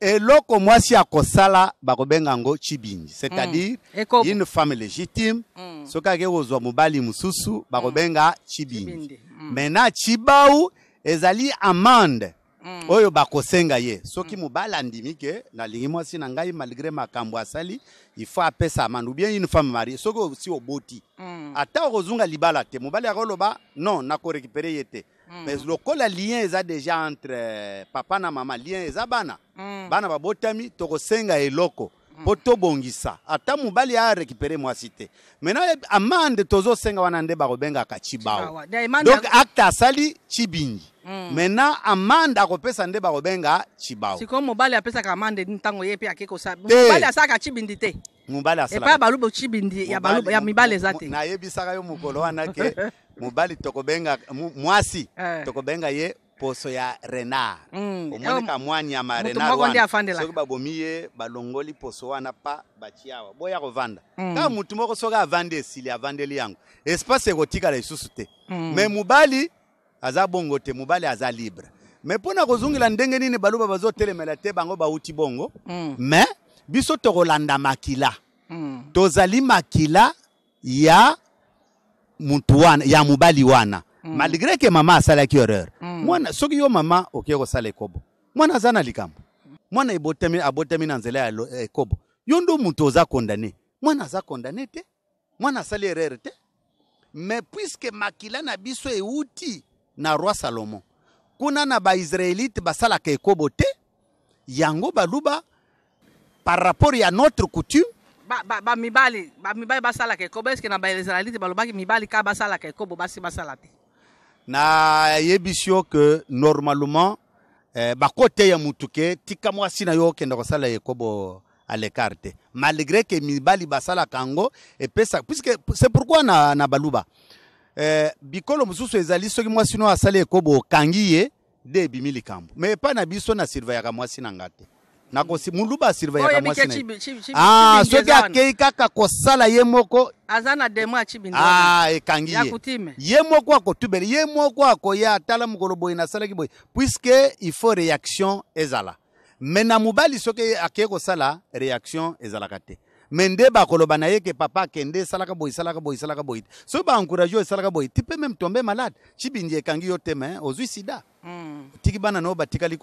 eloko mwasi akosala bakobenga yango chibindi c'est-à-dire mm. une femme légitime mm. soki akei kozwa mobali mosusu bakobenga mm. chibindi mm. mena chibau mm. ezali amande mm. oyo bakosenga ye soki mm. mobali andimi ke nalingi mwasi na ngai malgré makambo asali ifo apesa amande ubien une femme marie soki osi oboti mm. ata okozunga libala te mobali akoloba non nakorekipere ye te mm. mais lokola lien eza déjà entre eh, papa na mama lien eza bana mm. bana babotami tokosenga eloko mpo mm. tobongisa ata mobali arekipere mwasi te maintenant amande tozosenga wana nde bakobengaka chibao donc acte asali chibingi mm. maintenant amande akopesa nde bakobenga chibao sikoyo mobali apesaka amande ntango ye mpe akei kosamobali eh. asalaka chibindi te mobali asalaepai baluba chibindi ya mibali eza te nayebisaka yo mokolo wana ke <laughs> mobali tokobenga mwasi eh. tokobenga ye poso ya renard mm. omoneka mwa nyama renardsoki babomi ye balongoli poso wana pa batia awa boya kovanda mm. kaka motu moko soki avandi esili avandeli yango espace ekotikala lisusu te me mm. mobali aza bongo te mobali aza libre me mpo na kozungela ndenge nini baloba bazotelemela te bango bauti bongo me hmm. biso tokolanda makila hmm. tozali makila ya mutu wana ya mobali wana hmm. malgre ke mama asalaki horreur mwana soki yo mama okoki kosala ekobo mwana aza na likambo mwana abotami na nzela ya eh, ekobo yo nde moto oza kondane mwana aza kondane te mwana asali erreur te me puiske makila na biso euti na roi salomo kuna na baisraelite basalaka ekobo te yango baluba par rapport ya notre coutume bamibali ba, ba, bamibali basalaka ekobo eske na baisraelite balobaki mibali kaka basalaka ekobo basi basala te nayebisi yo ke normalement eh, bakote ya mutu ke tika mwasi na yo okende kosala ekobo à l'écart te malgré ke mibali basalaka yango epesa puisque c'est pourquoi na, na baluba eh, bikolo mosusu ezali soki mwasi no asali ekobo okangi ye nde ebimi likambo me epai na biso nasurveillaka mwasi na nga te nakosi muluba asurveillaka oh, mwasi na ah, soki akei kaka kosala ye moko aza na demo ah, ekangi ye ye moko akotubeli ye moko akoya atala mokolo boye nasalaki boye puiske il faut réaction ezala me na mobali soki akei kosala réaction ezalaka te me nde bakoloba na ye ke papa akende esalaka boye esalaka boye esalaka boye te soki baencourage oyo esalaka boye ti peut même tombe malade cibindi ekangi yo teme ozwi sida mm. tiki bana na oyo batikali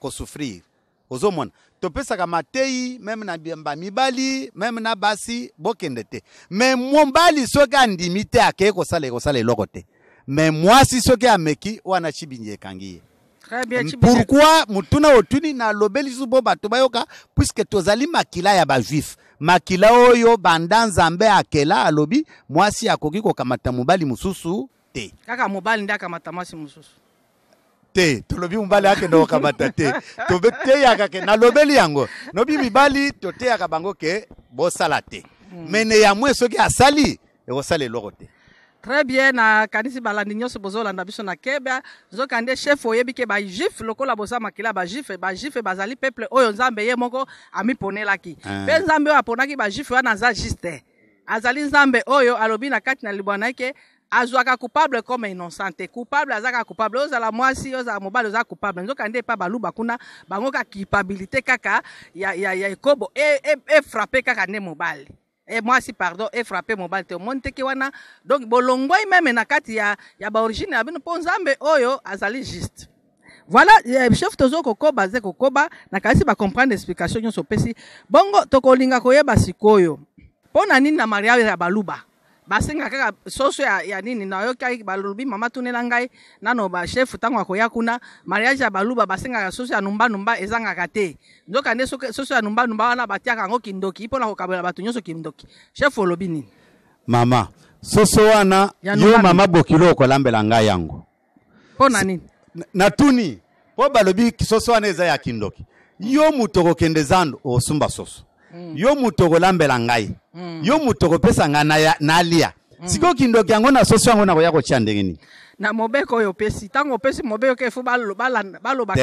kosouffrir ko ozomona topesaka matei meme na bamibali meme na basi bokende te me mobali soki andimi te akeye kosala ekosala eloko te me mwasi soki ameki wana cibindi ekangi ye pourkui mutuna otuni nalobeli biso mpo bato bayoka puiske tozali makila ya bajuife makila oyo banda nzambe akela alobi mwasi akoki kokamata mobali mosusu te kaka mobali nde akamata mwasi mosusu te tolobi mobali akende kokamata te toteyaka ke nalobeli yango nobi mibali toteyaka bango ke bosala te hmm. me ne ya mwe soki asali ekosala eloko te très bien nakanisi balandi nyonso bozolanda biso na kebia nzokande chef oyebi ke bajuife lokola boza makila bajuife bajuife bazali peuple oyo nzambe ye moko amiponelaki ah. mpe nzambe oyo aponaki bajuife wana aza juste azali nzambe oyo alobi na kati na libwa na ye ke azwaka coupable comme innocent te coupable azaka coupable ozala mwasi ozala mobali oza coupable nzokande epa baluba kuna bango ka culpabilité kaka ya, ya, ya ekobo efrappe e, e, e kaka nde mobali e mwasi pardon efrappe eh, mobali te omoni teke wana donc bolongwai meme na kati ya, ya baorigine ya bino mpo nzambe oyo azali juste voilà eh, chef tozo kokoba aze kokoba nakanisi bacomprendre explication nyonso opesi bongo tokolinga koyeba sikoyo mpo na nini na mariage ya baluba basenga kaka soso ya, ya nini nayokaki balobi mama tunela ngai nano bashef ntango akoya kuna mariage ya baluba basengaka soso ya numbanumba ezangaka te nzoka nde soso ya numbanumba wana batiaka yango kindoki mpona kokabola bato nyonso kindoki shef olobi nini mama soso wana yo mama bokilo okolambela ngai yango mpo na nini natuni mpo balobi soso wana eza ya kindoki yo moto okokende zando osumba soso Mm. yo moto okolambela ngai mm. yo moto okopesa ngai nalia mm. sikoyo kindoki yango na soso yango nakoya kotya ndenge nini na mobeko oyo opesi ntango opesi mobeko kefu baloba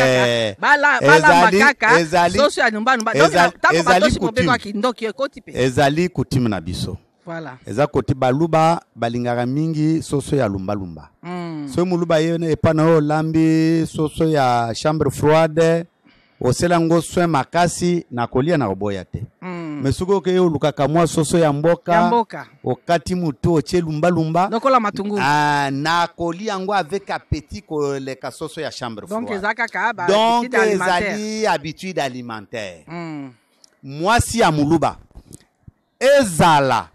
kutime na biso Voilà. eza koti baluba balingaka mingi soso ya lumbalumba mm. soki moluba ye epa na oyo olambi soso ya chambre froide osala yango soin makasi na kolia na koboya te mm. me soki oke olukaka mwa soso ya mboka, mboka. okati motu otie lumbalumba lokola matungulu uh, ah, na kolia yango avec apeti koleka soso ya chambre donc eza kaka donc ezali habitude alimentaire mm. mwasi ya muluba ezala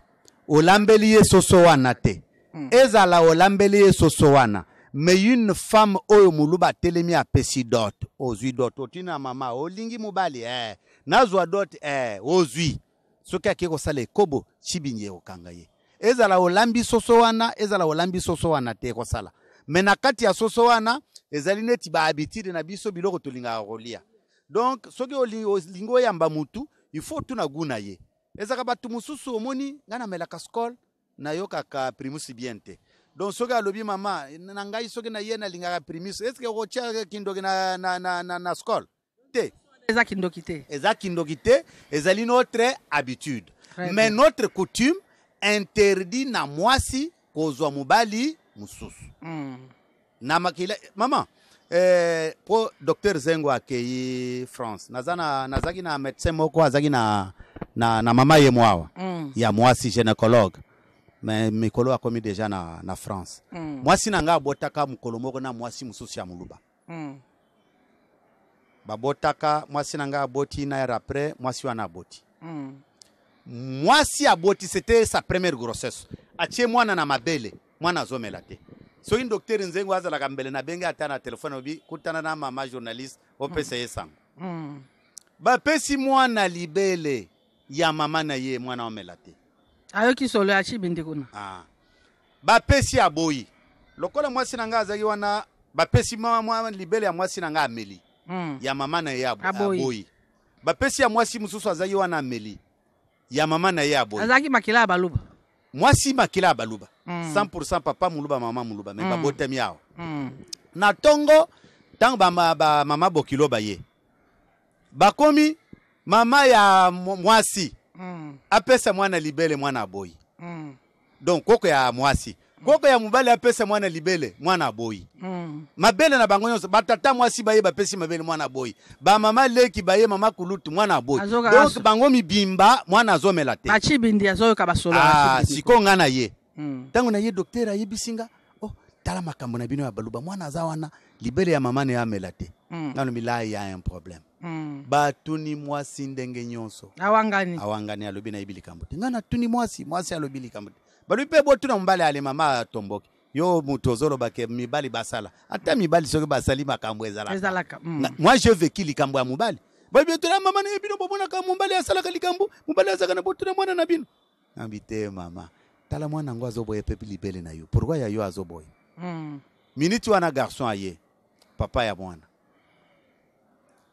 olambeli ye soso wana te mm. ezala olambeli ye soso wana meyini femme oyo mulu batelemi apesi dot ozwi dot otini na mama olingi mobali eh. nazwa dot eh, ozwi soki akei kosala ekobo cibingi ekokanga ye ezala olambi soso wana ezala olambi soso wana te ekosala me na kati ya soso wana ezali neti bahabitude na biso biloko tolingaka kolia donk soki olingi oyamba motu ifo tuna gu na ye ezalaka bato mosusu omoni ngai namelaka skole nayokaka primus bien te donc soki alobi mama na ngai soki na ye nalingaka primise estce kotia kindoki na, na, na, na, na skole te eza kindoki te eza kindoki te ezali notre habitude mais notre coutume interdit na mwasi kozwa mobali mosusu mm. na makila mama eh, po docteur zengo akei france naza na, nazaki na médecin moko azaki na, na, na mama ye mwawa mm. ya mwasi gynécologue me mikolo akomi deja na, na france mm. mwasi na ngai abotaka mokolo moko na mwasi mosusu ya moluba mm. babotaka mwasi na ngai aboti na ere après mwasi wana aboti mm. mwasi aboti c'était sa première grossesse atie mwana na mabele mwana azomela te soki docteur nzengo azalaka mbele na benge ata na telefone obi kutana na mama journaliste opesa hmm. ye sango mm. bapesi mwana libele ya mama na ye mwana omela te ayoki solo ya chibindi kuna ah. bapesi ya boyi lokola mwasi na ngai azalaki wana bapesi mwa, mwa libele ya mwasi na ngai ameli mm. ya mama na ye aboyi bapesi ya mwasi mosusu azalaki wana ameli ya mama na ye aboyi azalaki makila ya baluba mwasi makila ya baluba mm. 100 papa muluba mama muluba me mm. babotami awa mm. na ntongo ntango bamama ba, ba, bokilo baye bakomi mama ya mwasi mm. apesa mwana libele mwana aboyi mm. donc koko ya mwasi hmm. koko ya mobali apesa mwana libele mwana aboyi mm. mabele na bango nyonso batata mwasi baye bapesi mabele mwana aboyi bamama leki baye mama kulutu mwana aboyi donc bango mibimba mwana azomela te bacibindi azoyoka basolo ah, sikoyo nga na ye hmm. ntango mm. na ye doktere ayebisi nga oh tala makambo na bino ya baluba mwana aza wana libele ya mama ne amela te mm. nano milayi ya un problème mm. batuni mwasi ndenge nyonso awangani awangani alobi nayebi likambo te ngai natuni mwasi mwasi alobi likambo balobi mpe botuna mobali alemama atomboki yo moto ozolobake mibali basala ata mibali soki basali makambo ezalaka mm. je vécu likambo ya mobali balobi tuna mama naye bino bomonaka mobali asalaka likambo mobali azalaka na botuna mwana na bino nambi te mama tala mwana yango azoboya mpe libele na yo pourkui ya yo azoboya mm. miniti wana garçon aye papa ya mwana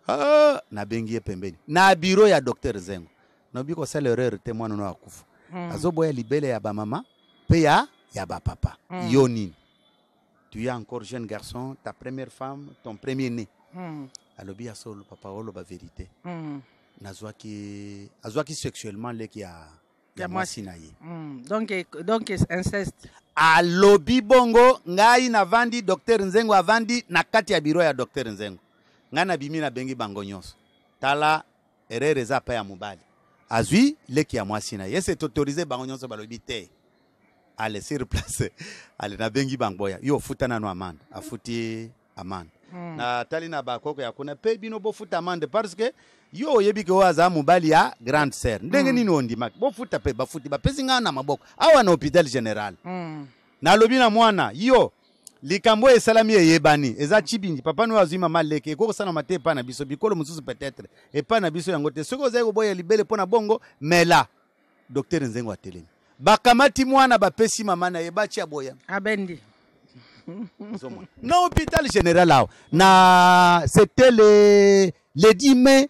ah, nabengie pembeni na biro ya docteur zengo nobikosa lerere te mwana uno akufa akufu. Hmm. azoboya libele ya bamama mama ya ya bapapa papa. Hmm. yo tu es encore jeune garçon ta première femme ton premier né hmm. Alobi alobi solo. papa oloba vérité mm. nazwaki azwaki sexuellement leki ya, ya mwasi na donc, donc inceste alobi bongo ngai navandi docteur nzengo avandi na kati ya biro ya docteur nzengo ngai nabimi nabengi bango nyonso tala erere eza pa ya mobali azwi leki ya mwasi na ye ese totorize bango nyonso balobi te ale sur place <laughs> ale nabengi bango ya yo ofuta nano amande afuti amande mm. natali na bakoko ya kuna mpe bino bofuta amande parce que yo oyebiki oyo aza mobali ya grande sere ndenge mm. nini ondimaki bofuta mpe bafuti bapesi ngai na maboko awa na hôpital général mm. nalobi na mwana yo likambo oyo esalami eyebani eza chibingi papa noyo azwi mama leke ekokosalama te epai na biso bikolo mosusu peut-être epai na biso yango te soki ozali koboya libele mpo na bongo mela docteur nzengo atelemi bakamati mwana bapesi mama na ye bati aboya abendi na hôpital général awa na c'était le le 10 mai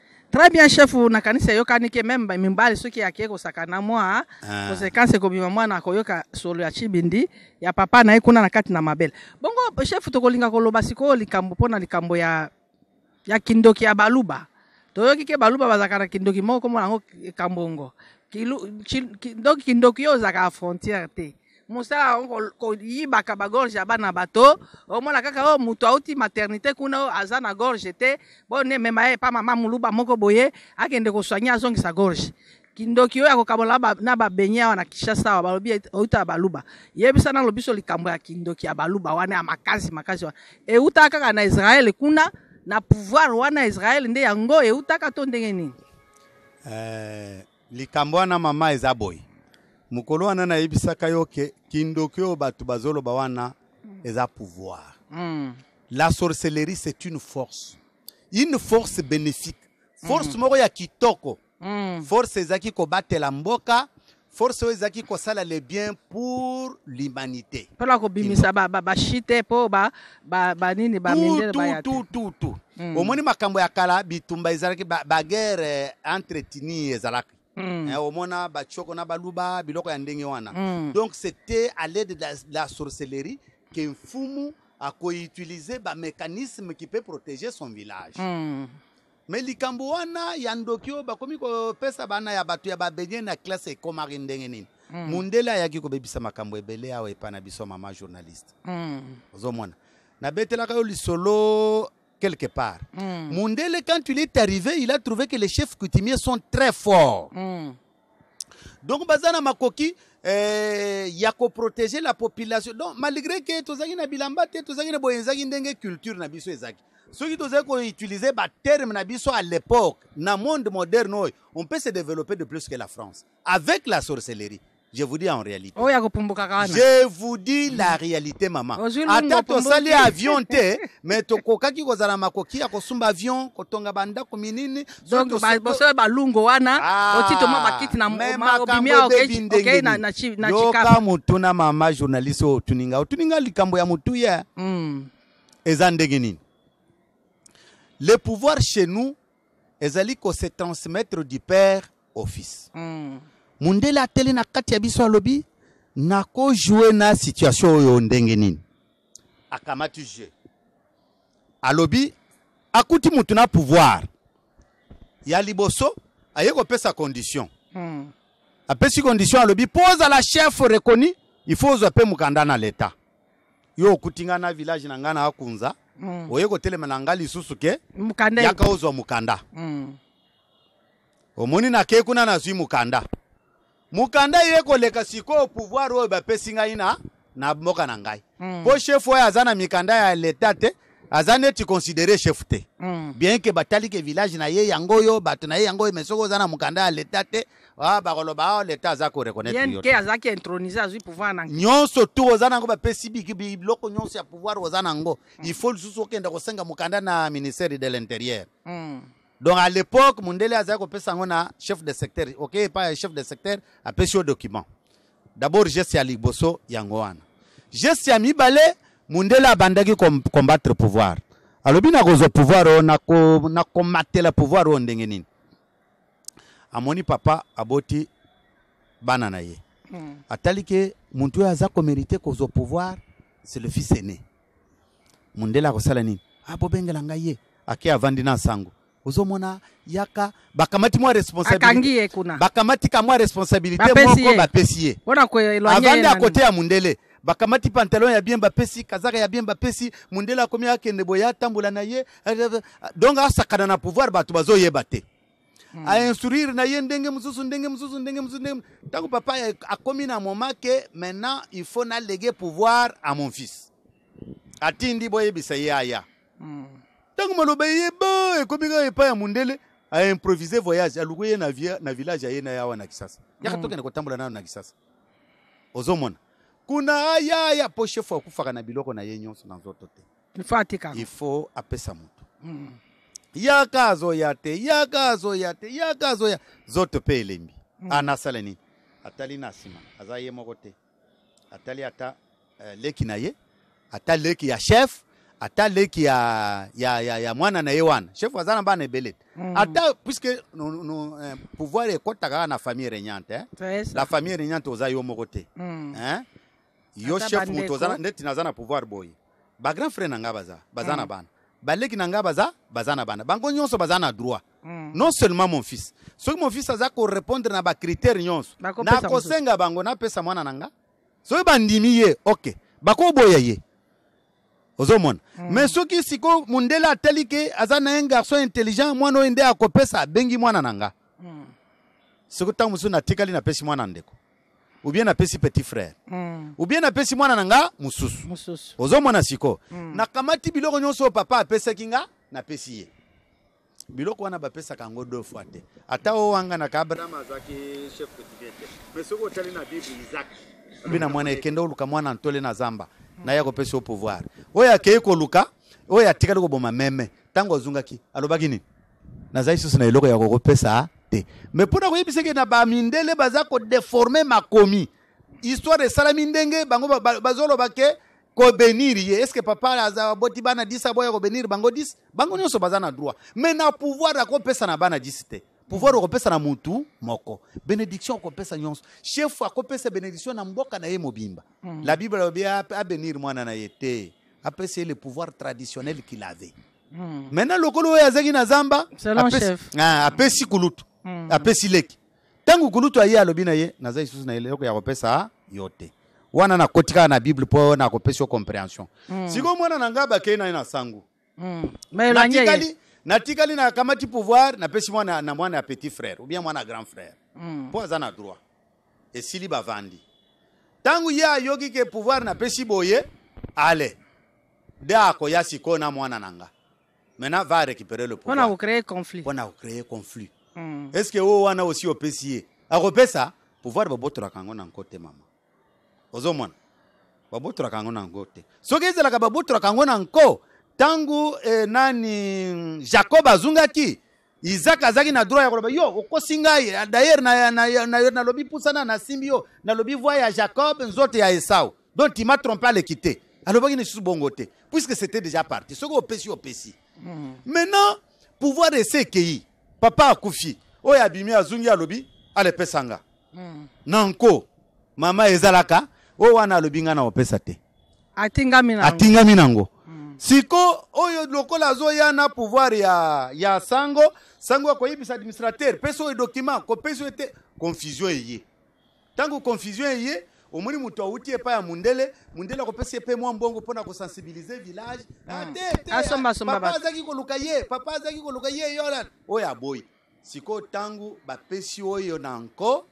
très bien chef na kanisa eyokanike meme mibali soki ake kosaka na mwa ah. konsekanse kobima mwana akoyoka solo ya chibindi ya papa na ye kuna na kati na mabele bongo chef tokolinga koloba sikoyo likambo mpona likambo ya, ya kindoki ya baluba toyoki ke baluba bazalaka na kindoki moko komona yango ekambongo kindoki kindoki oyo ozalaka ya te mosala yango koyibaka bagorge ya bana bato omona kaka oyo oh, moto auti maternité kuna oyo oh, aza na gorge te bone mema ye epa mama moluba moko boye akende kosoigne azongisa gorge kindoki oyo akokabola na babenye awa na kishasa awa balobi euta ya baluba yebisa nalo biso likambo ya kindoki ya baluba wana ya makasi makasi wana eutaka kaka na israele kuna na pouvoir wana israele nde yango eutaka to ndenge nini eh, likambo wana mama eza boye wana mm. pouvoir mm. la sorcellerie c'est une force une force bénéfique mm. force moko ya kitoko force ezaki kobatela mboka force ezaki kosala le bien pour l'humanité tout. kobimisa bashite omoni makambo ya bitumba ezalaki baguerre eh, Mm. Eh, omona batioko na baluba biloko ya ndenge wana mm. donc c'était à l'aide de la, la sorcellerie ke mfumu akoki utilize bamécanisme qui peut protéger son village mm. me likambo wana ya ndoki oyo bakomi kopesa bana ya bato ya babenie na classe ekomaki ndenge nini mm. mundele ayaki kobebisa makambo ebele awa epa na biso mama journaliste mm. ozomona nabetelaka yo lisolo quelque part. Mundele, mm. quand il est arrivé, il a trouvé que les chefs coutumiers sont très forts. Mm. Donc, Bazana Makoki, euh, yako protéger la population. Donc, malgré que tozaki na bilamba te, tozaki na ndenge culture na biso ezaki. Ceux qui ont utilisé le terme à l'époque, dans le monde moderne, on peut se développer de plus que la France, avec la sorcellerie je vous dis en réalité je vous dis la réalité mama ata tosali avion te <laughs> me tokokaki kozala makoki ya kosumba avion kotonga bandako minini bosoyo balungu wana otito mwa bakiti nayoka motuna mama journaliste oyo otuninga otuninga likambo ya motu ye hmm. eza ndenge Les pouvoirs chez nous ezali se transmettre du père au fils mm. mundele atele na kati ya biso alobi nakozwe na situation oyo ndenge nini akamati je alobi akuti mutu na pouvoir ya liboso aye kopesa condition hmm. apesi condition alobi mpo ozala chef reconi il faut ozwa mpe mukanda na leta yo okuti ngai na village na ngai na akunza hmm. oye kotelema na ngai lisusu ke yaka ozwa mukanda hmm. omoni nakei kuna nazwi mokanda mukanda koleka sikoyo pouvoir oyo bapesi ngai na na mboka na ngai mm. mpo chef oyo aza na mikanda ya leta te aza neti considere chef te mm. bien ke batali ke village na ye yango oyo bato na ye yango oyo mesoko oza na mukanda ya leta te ah, bakoloba awa ah, leta aza koreconnaitrenyonso tu oza nango bapesi biloko nyonso ya pouvoir oza nango il faut lisusu okenda kosenga mokanda na ministère de l'intérieur mm. donc à l'époque mondele azalaki kopesa qu'on na chef de secteur ok pas chef de secteur apesi au document d'abord suis ya liboso yango Je suis ya mibale Mundela abandaki combattre pouvoir A nakozwa pouvoir combattu le pouvoir on ndenge nini amoni papa aboti bana Atalike, ye mm. atali ke motu oyo aza komerite pouvoir c'est le fils aîné mundele akosala Ah bo benge ye aké avandi na sango ozomona yaka bakamati mwa responsabilité ka mwa responsabilité moko bapesi ye avandi à ya mundele bakamati pantalon ya bien bapesi kazaka ya bien bapesi mundele akomi akende boye atambola na ye donc asakana na pouvoir bato bazoyeba te hmm. ainstruire na ye ndenge mosusu ndenge mosusu ndenge mosusu ndenge ntango papa akomi na moma ke maintenant il faut nalege pouvoir à mon fils atindi boyebisa ye aya hmm ntango maloba ye ba ekomi kaka epai ya mondele aimprovise voyage aluku ye na, na village aye na ye awa na kisasa yaka mm. tokende kotambola nano na kisasa ozomona kuna ayaya mpo shefu akufaka na biloko na ye nyonso na nzoto te ifo apesa mutu mm. yaka azoya te yaka azoya te yaka azoya zoto pe elembi mm. anasala nini atali na nsima aza ye moko te atali ata uh, leki na ye ata leki ya chef ata leki ya, ya, ya, ya mwana na ye wana chef aza na bana ebele mm. ata puiske no, no, eh, pouvoir ekɔtaka kaka na famille régnante eh? la famille régnante oza yo moko te mm. eh? yo chef moto oza ndeti naza na pouvoir boye bagrand frère na nga baza baza mm. na bana baleki na nga baza baza na bana bango nyonso baza na droit mm. non seulement mon fils soki mon fils aza korépondre na bacritère nyonso nakosenga bango napesa mwana na nga soki bandimi ye ok bakoboya ye ozomona mm. mais soki siko mundele ateli ke aza na ye garçon intelligent mwana oyo nde akopesa abengi mwana na nga mm. soko ntango mosusu natikali napesi mwana ndeko ou bien napesi petit frère mm. ou bien napesi mwana na nga mosusu ozomona siko mm. nakamati biloko nyonso oyo papa apesaki nga napesi ye biloko wana bapesaka yango deux fois te ata oyo wanganaka abraham azalaki chef quotidien te mais soki otali na bible isaac mpe mm. na mwana ekende oluka mwana ntole na zamba naye akopesa yo pouvoir oyo akei koluka oyo atikali koboma meme ntango azungaki alobaki nini naza lisusu na eloko ya kokopesa te me mpo na koyebisa eke na bamindele baza kodeforme makomi histoire esalami ndenge bango bazoloba ke kobenir ye estce papa aza aboti bana 10 aboya kobenir bango 10 bango nyonso baza na droit me na pouvoir ya kopesa na bana 10 te pouvoir okopesa na mutu moko bénédiction okopesa nyonso chef akopesa bénédiction na mboka na ye mobimba mm. la bible à bénir, mwana na ye A apesa ye le pouvoir traditionnel qu'il avait mm. maintenant lokolo oyo azangi na zamba si ah, kulutu mm. apesi leki ntango kulutu aye alobi na ye naza lisusu na eloko ya kopesa ça yote wana na kotika na bible na nakopesa yo compréhension mm. comme mwana na ngai bakei na ye na sango mm. natikali na kamati pouvoir napesi mwana na mwana ya petit frère ou bien mwana ya grand frère mm. mpo aza na droit esili bavandi ntango ye ayoki ke pouvoir napesi boye ale nde akoya sikoyo na mwana na nga maintenant va récupérer le pouvoir mpona kocréer conflit mpona kocréer conflit mm. est ce que oyo wana osi opesi ye akopesa pouvoir babotolaka yango na nko te mama ozomona babotolaka yango na nko te soki ezalaka babotolaka yango na nko ntango eh, nani jacob azungaki izaka azalaki na droit ya koloba yo okosi ngai dayere nalobi pusana nasimbi yo nalobi voi ya jacob nzoto ya esau donc tima trompe aleki te alobaki lisusu bongo te puisque c'était déjà parti soki opesi opesi mm. maintenant pouvoir ese ekei papa akufi oyo abimi azungi alobi alepesanga mm. na nko mama ezalaka oyo wana alobi ngai na opesa te atingami nango siko oyo lokola azoya na pouvoir ya, ya sango sango akoyebisa administrateur pesa oyo document kopesa oyo te confusion eye ntango confusion eye omoni moto awuti epai ya mundele mundele akopesi epai mwa mbongo mpona kosensibilize village mm. Ah. teteasomba ah, azaki koluka ye papa azaki koluka ye yolan oyo aboyi sikoyo ntango bapesi oyo na nko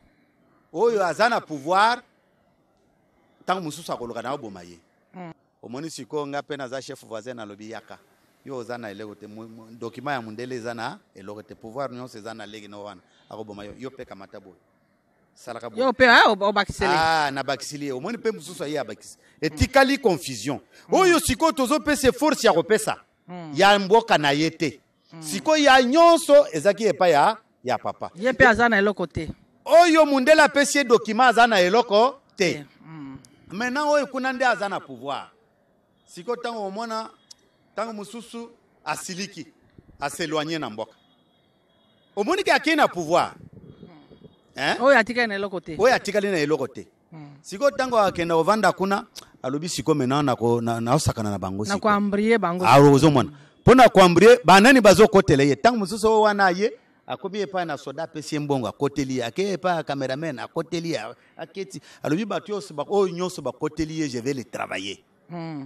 oyo aza na pouvoir ntango mosusu akoluka na oboma ye omoni sikoyo nga mpe naza chef voisin nalobi yaka yo eza na eloko te document ya mondele eza na eloko te pouvoir nyonso eza na lege no wana akoboma yo yo mpe kamata boye salaka boye yo mpe obakiseli ah nabakiseli ah, ye omoni mpe mosusu aye abakisi etikali confusion oyo mm. sikoyo tozopesa eforce ya kopesa mm. ya mboka na ye te mm. sikoyo ya nyonso ezalaki epai ya ya papa ye mpe aza na eloko te oyo mondele apesi ye document aza na eloko te maintenant oyo kuna nde aza na pouvoir siko ntango omona ntango mosusu asiliki aseloigne na mboka omoniki akei na pouvoir oyo atikali na eloko te oyo atikali na eloko te hmm. sikoyo ntango akenda kovanda kuna alobi siko mena naosakana na bango ozomona mpo na koambrie banani bazokotela ye ntango mosusu oyo wana aye akomi epai na soda apesi ye mbongo akoteli ye akei epai ya cameraman akoteli ye aketi alobi bato oyo nyonso bakoteli ye je vais le travailler hmm.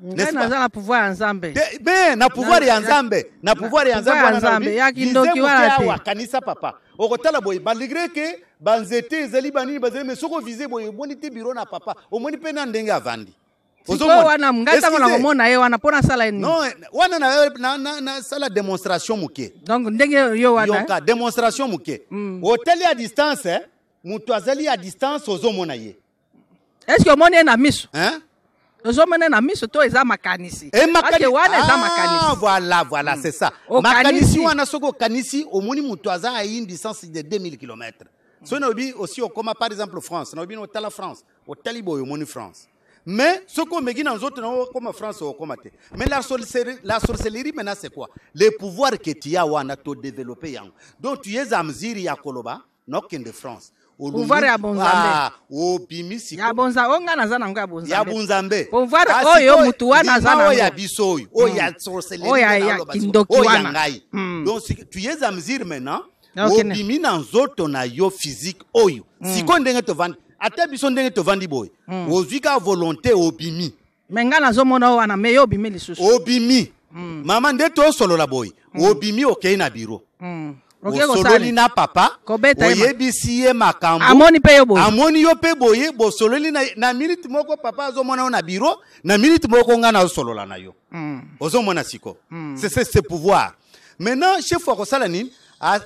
Be, na pouvoir ya nzambe na pouvoir ya nzambeawa kanisa papa okotala boye malgré ke banzete ezali banini bazali me soki ovize boye omoni te biro na papa omoni mpe na ndenge avandi wana ngai ntango nakomona ye wana mpo nasala ye non wana nasala démonstration moke donc ndenge yo wanayoka eh? démonstration moke otali hmm. ya distance eh, moto azali ya distance ozomona ye est ce ke omoni ye na miso hein? Nous na miso to eza toi e makani... wana Et ah, makanisi ah, voilà voilà c'est ça mm. makanisi wana kanisi, au moins, moto à une distance de 2000 km soki aussi au comme par exemple france On nayobi na la france au au moins omoni france mais ce qu'on soki omeki na nzoto na comme france au coma. mais la sorcellerie, la sorcellerie maintenant c'est quoi que tu que tu wana todevelope développés. donc tu es à mziri ya koloba de france pouvoir ya bonzambe ah, obimi oh, sikoyabonga naza nango ya bonzambe pouvoir ah, oyo motu wana aza nangoya biso oyo mm. oyo ya sorcellerieoya kindoki wana ngai mm. donc tu yez à mesure maintenant obimi na nzoto na yo physique oyo mm. sikoyo ndenge tovandi ata biso ndenge tovandi boye ozwi kaka volonté obimi me ngai nazomona o wana me yo obimi lisusu obimi mama nde tosolola boye obimi okei na biro bosololi na papa boyebisi ye makambo amoni mpe yo boye amoni yo mpe boye bosololi na, na miniti moko papa azomona yo na biro na miniti moko ngai nazosolola na yo mm. ozomona siko mm. c'est pouvoir maintenant chef akosala nini ah,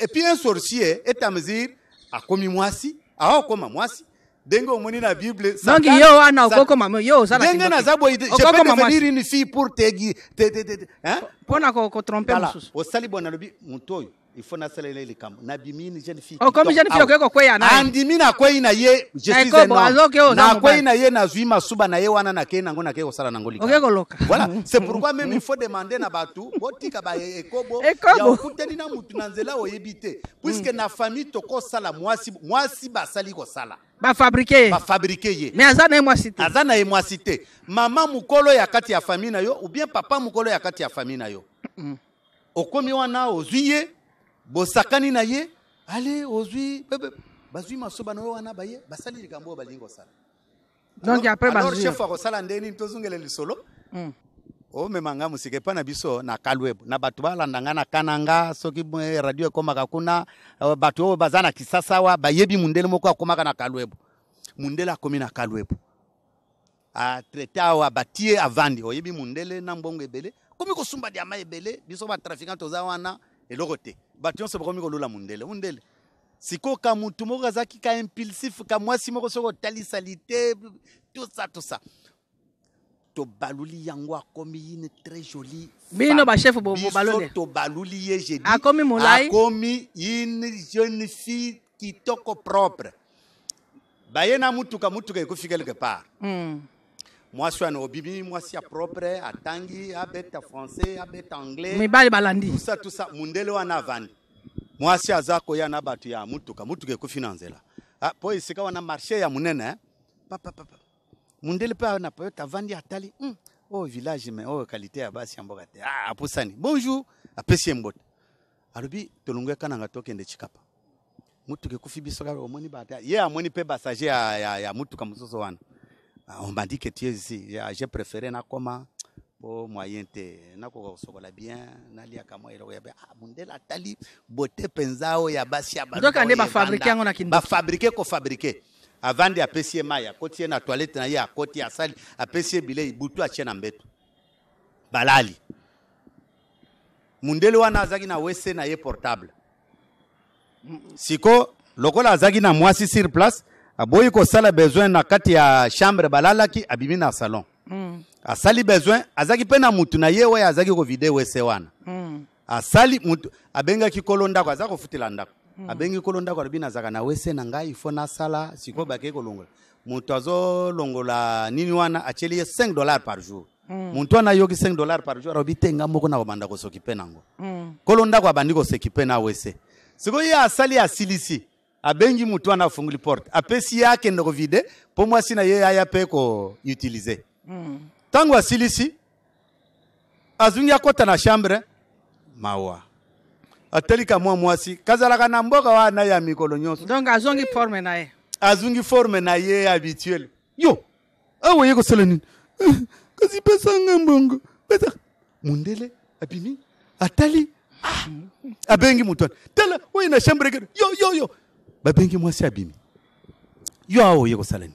epuis un sorcier et à mesure akomi mwasi aokoma mwasi ndenge omoni na bible donki yo wana ah, okokoma yo ozalndenge naza boye je peux devenir une fille pour tegi mpona kotrompe mosusu osali boye nalobi moto oyo komi jeune fille okoki kokweya naye andimi na kwei na ye eh, na kwei na ye nazwi masuba na ye wana nakei nango nakei kosala nango likokoki koloka voilà c'est pourquoi même il faut demander na bato botika baekobo <laughs> ya okutani na mutu na nzela oyebi te puiske na famille tokosala mwasi mwasi basali kosala bafabrike ye bafabrike ye me aza na ye mwasi te aza na ye mwasi te mama mokolo ya kati ya famille na yo ou bien papa mokolo ya kati ya famille na yo mm. okomi wana ozwi ye bosakani na ye ale ozwi bazwi masoba na oyo wana baye basali likambo oyo balingi kosala donc après alors chef akosala nde nini tozongela lisolo hmm. omema nga mosika epai na biso na kalweb na bato balanda nga na kana nga soki eh, radio ekómaka kuna eh, bato oyo baza na kisasa wa bayebi mundele moko akómaka na kalweb mundele akómi na kalweb atraite awa abatie avandi oyebi mundele na mbongo ebele akómi kosumba diama ebele biso batrafikant toza wana eloko te bato nyonso bakomi kolola mundele mundele sikoyo ka mutu moko azalaki ka impulsif ka mwasi moko soki otalisali te tosa tosa tobaluli yango akomi yine très joli bino bachef bobaloli tobaluli ye jedi akomi molai akomi yine jeune fille kitoko propre baye na mutuka mutuka ekofi quelque part mm. mwasi wana obimi mwasi ya propre atangi abeta francais abeta anglais mibali balandi tusa tusa mundele wana avandi mwasi aza koya na bato ya mutuka mutuka ekufi ah, na nzela mpo esika wana marché ya monene papapapa mundele mpe na poyote avandi atali mm, oyo oh, village me oyo oh, kalite ya basi ya mboka te ah, apusani bonjour apesi ye mbote alobi tolongo ekananga tokende chikapa mutuka ekufi biso kaka omoni bata ye amoni mpe basager ya, ya, ya mutuka mosusu wana Ah, on m'a dit que tu es ici ah, j'ai préféré nakoma po moyen te nakoka kosokola bien naliaka mwa eloko ya ah, mundele atali bote mpenza oyo oh, ya basi ya badoka nde bafabrike yango na kinbafabrike kofabrike avandi apesi ye mai akoti ye na toilette na ye akoti asali apesi ye bilei butu atie na mbeto balali mundele wana azalaki na wese na ye portable siko lokola azalaki na mwasi sur place aboyi kosala besoin na kati ya chambre balalaki abimi na salon mm. asali besoin azalaki mpe na mutu na ye oyo azalaki kovide wese wana mm. asali mutu abengaki kolo ndako aza kofutela ndako mm. abengi kolo ndako alobi nazalaka na wese na ngai ifo nasala sikoyo bakei kolongola mutu azolongola nini wana atyeli ye 5 dollar par jour mm. mutu wana ayoki 5 dollar par jour alobi te nga moko nakobanda kosoki mpe nango mm. kolo ndako abandi koseki mpe na wese sikoyo ye asali asilisi abengi mutu ana porte apesi yake ndeko vide mpo mwasi na ye aya mpe koutilize ntango hmm. mm. asilisi azungi akota na chambre mawa atelika mwa mwasi kazalaka na mboka wana ya mikolo nyonso donc azongi forme na azungi forme na ye habituel yo awa ye kosala nini eh, kasi pesanga mbongo pesa mundele abimi atali ah. Hmm. abengi mutu wana tala oye na chambre yo yo yo babengi mwasi abimi yo awa oye kosala ni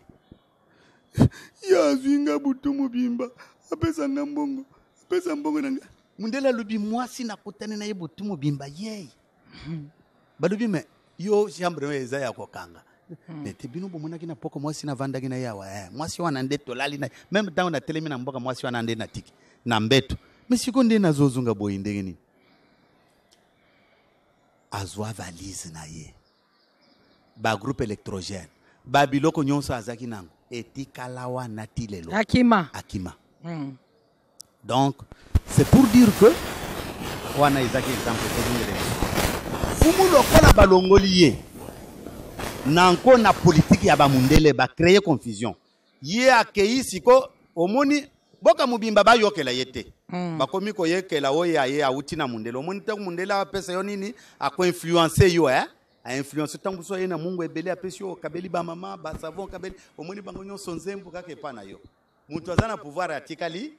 yo azwinga butumu bimba apesa nga mbongo apesa mbongo na nga mundele alobi mwasi nakutani na ye butumu bimba hmm. balobi me yo chambre oyo eza ya kokanga hmm. me bino bomonaki na poko mwasi navandaki na ye awa eh. mwasi wana nde tolali na meme ntango natelemi na mboka mwasi wana nde natiki na mbeto me nde nazozunga boye ndenge nini azwa valise na ye ba groupe électrogène ba biloko nyonso azalaki nango etikala wana ti lelo akima akima mm. donc c'est pour dire que wana ezalaki exemple tozongele fumu lokola balongoli ye na nko na politike ya bamundele créer confusion ye akei siko omoni mboka mobimba bayokela ye te mm. bakomi koyekela oyo aye awuti na mundele omoni te mundele apesa yo nini akoinfluence yo eh? ainfluence ntango biso aye na mungu ebele apesi yo okabeli bamama basavon okabeli omoni bango nyonso nzembo kaka epa na yo moto aza na pouvoir atikali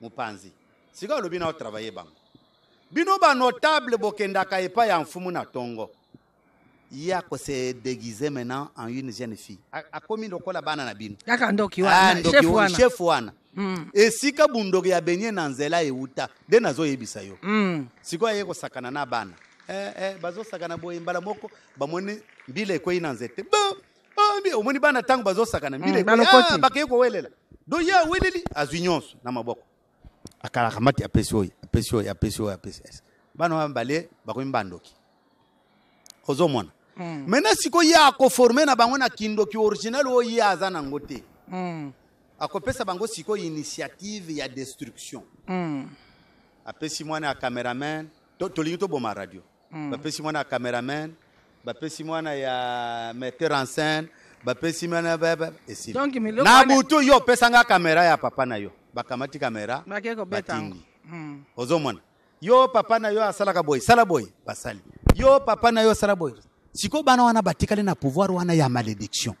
mopanzi sikoyo olobi na otravaille bango bino banotable bokendaka epai ya mfumu na ntongo ye akose déguise maintenant en une jeune fille akomi lokola bana na bino kaka ndoki wanachef wana mm. esika bundoki ya benye na nzela ewuta nde nazoyebisa yo mm. sikoyo aye kosakana na bana eh, eh, bazosakana boye mbala moko bamoni mbila ekwei na nzete omoni bana ntango bazosakana mbilabakei eh, ah, kowelela don ye aweleli azwi nyonso na maboko akalaka mati apesi oyo apesi oyo apesi oyo apesi bana wana balie bakomi bandoki ozomona maintenant hmm. sikoyo ye akoforme na bango na kindoki original oyo ye aza nango te hmm. akopesa bango sikoyo initiative ya destruction hmm. apesi mwana ya cameraman tolingi toboma radio to mm. bapesi mwana ya cameraman bapesi mwana ya metteur en scène bapesi mwana esili na butu yo opesanga kamera ya papa na yo bakamati kamera batindi mm. yo papa na yo asalaka boye sala boye basali yo papa na yo asala boye sikoyo bana wana batikali na pouvoir wana ya malédiction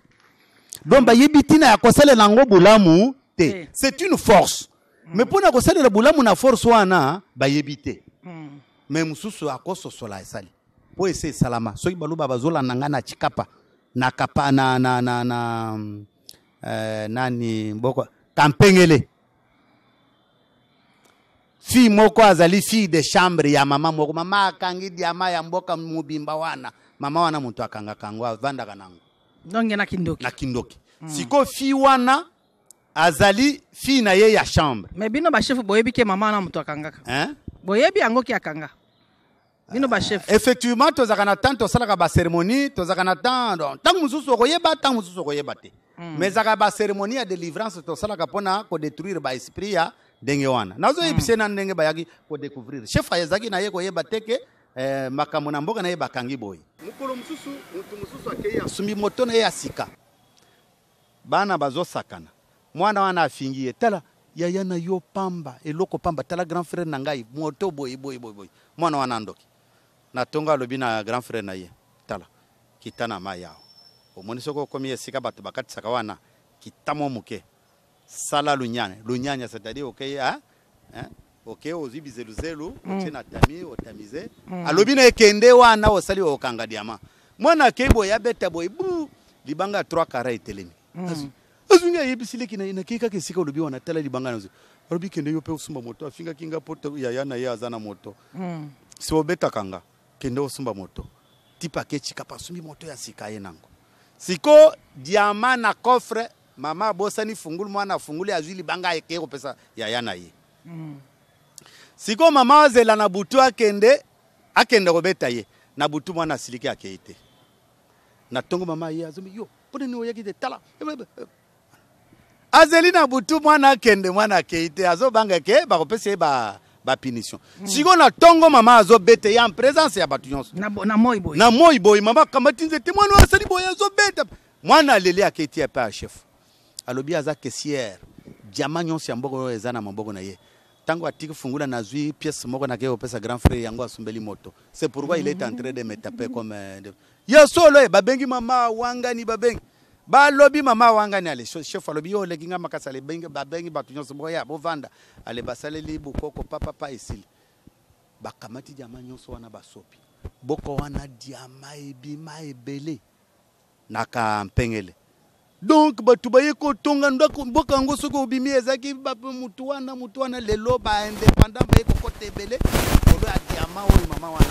donc hmm. bayebi ntina ya kosalela yango bolamu te eh. c'est une force mais mpo hmm. na kosalela bulamu na force wana bayebi te hmm. me mosusu akososola esali mpo ese esalama soki baloba bazolanda ngai na chikapa na kapa na, na, na, na eh, nani mboko kampengele fille moko azali fille de chambre ya mama moko mama akangi diama ya mboka mobimba wana mama wana moto akangaka yango avandaka nango donge na kindoki na kindoki mm. siko fille wana azali fille na ye ya chambre me bino bashefu boyebi ke mama wana moto akangaka hein? boyebi yango kiakanga bino bashef ah, effectivement tozalaka na temps tosalaka baceremonie tozaka na temps ntango mosusu okoyeba ntango mosusu okoyeba te hmm. mais ezalaka baceremonie ya délivrance tosalaka mpona kodétruire baesprit ya ndenge wana nazoyebise hmm. na ndenge bayaki kodécouvrir chef ayezalaki na ye koyeba teke eh, makambo na mboka na ye bakangi boye mokolo mosusu motu mosusu akei asumbi moto na ye ya sika bana bazosakana mwana wana afingi ye tala yaya na yo pamba eloko pamba tala grand frère na ngai moto boye boye boye boye mwana wana andoki natongo alobi na grand frère na ye tala kita na mai awa omoni soki okomi esika bato bakatisaka wana kita mwa moke sala lunyanya lunyanya c'est-à-dire okei okay, ah, hein? oke ozwi bizeluzelu mm. otie na tami otamize mm. alobi na ekende wana osali okanga diama mwana akei boye abeta boye bu libanga ya 3 kara etelemi mm. azungi ayebisi leki nakei kaka esika olobi wana tala libanga na zo alobi kende yo mpe osumba moto afingaki nga mpo yaya na ye aza na moto hmm. si obetaka nga kende osumba moto tipe akecika mpo asumbi moto ya sika ye nango siko diama na cofre mama abosani fungulu mwana afungulu azwi libanga ayekei kopesa yaya na ye hmm. siko mama azela na butu akende akende kobeta ye na butu mwana asiliki akei te na ntongo mama ye azombi yo mpo nini oyaki te tala azeli na butu mwana akende mwana akei te azobanga ke bakopesa ye bapunition ba mm. sikoyo na ntongo mama azobeta ye en présence ya bato nyonso na moi boye mama akambati nzete mwana oyo asali boye azobeta mwana aleli akei te epai ya chef alobi aza kesiere diama nyonso ya mboka oyo eza na maboko na ye ntango atiki fungula nazwi pièce moko nake kopesa grand frère yango asumbeli moto c'est pourquoi mm -hmm. il est en train de me taper comme de... ye solo e babengi mama wangani babengi balobi mama wanga ni ale chef alobi yo oleki nga makasi babengi bato nyonso boya bovanda ale basaleli bokoko papapa esili bakamati diama nyonso wana basopi boko wana diama ebima ebele na kampengele donk bato baye kotonga ndako mboka yango soki obimi ezalaki motu wana motu wana lelo baindependant baye kokota ebele likolo ya diama oyo mama wana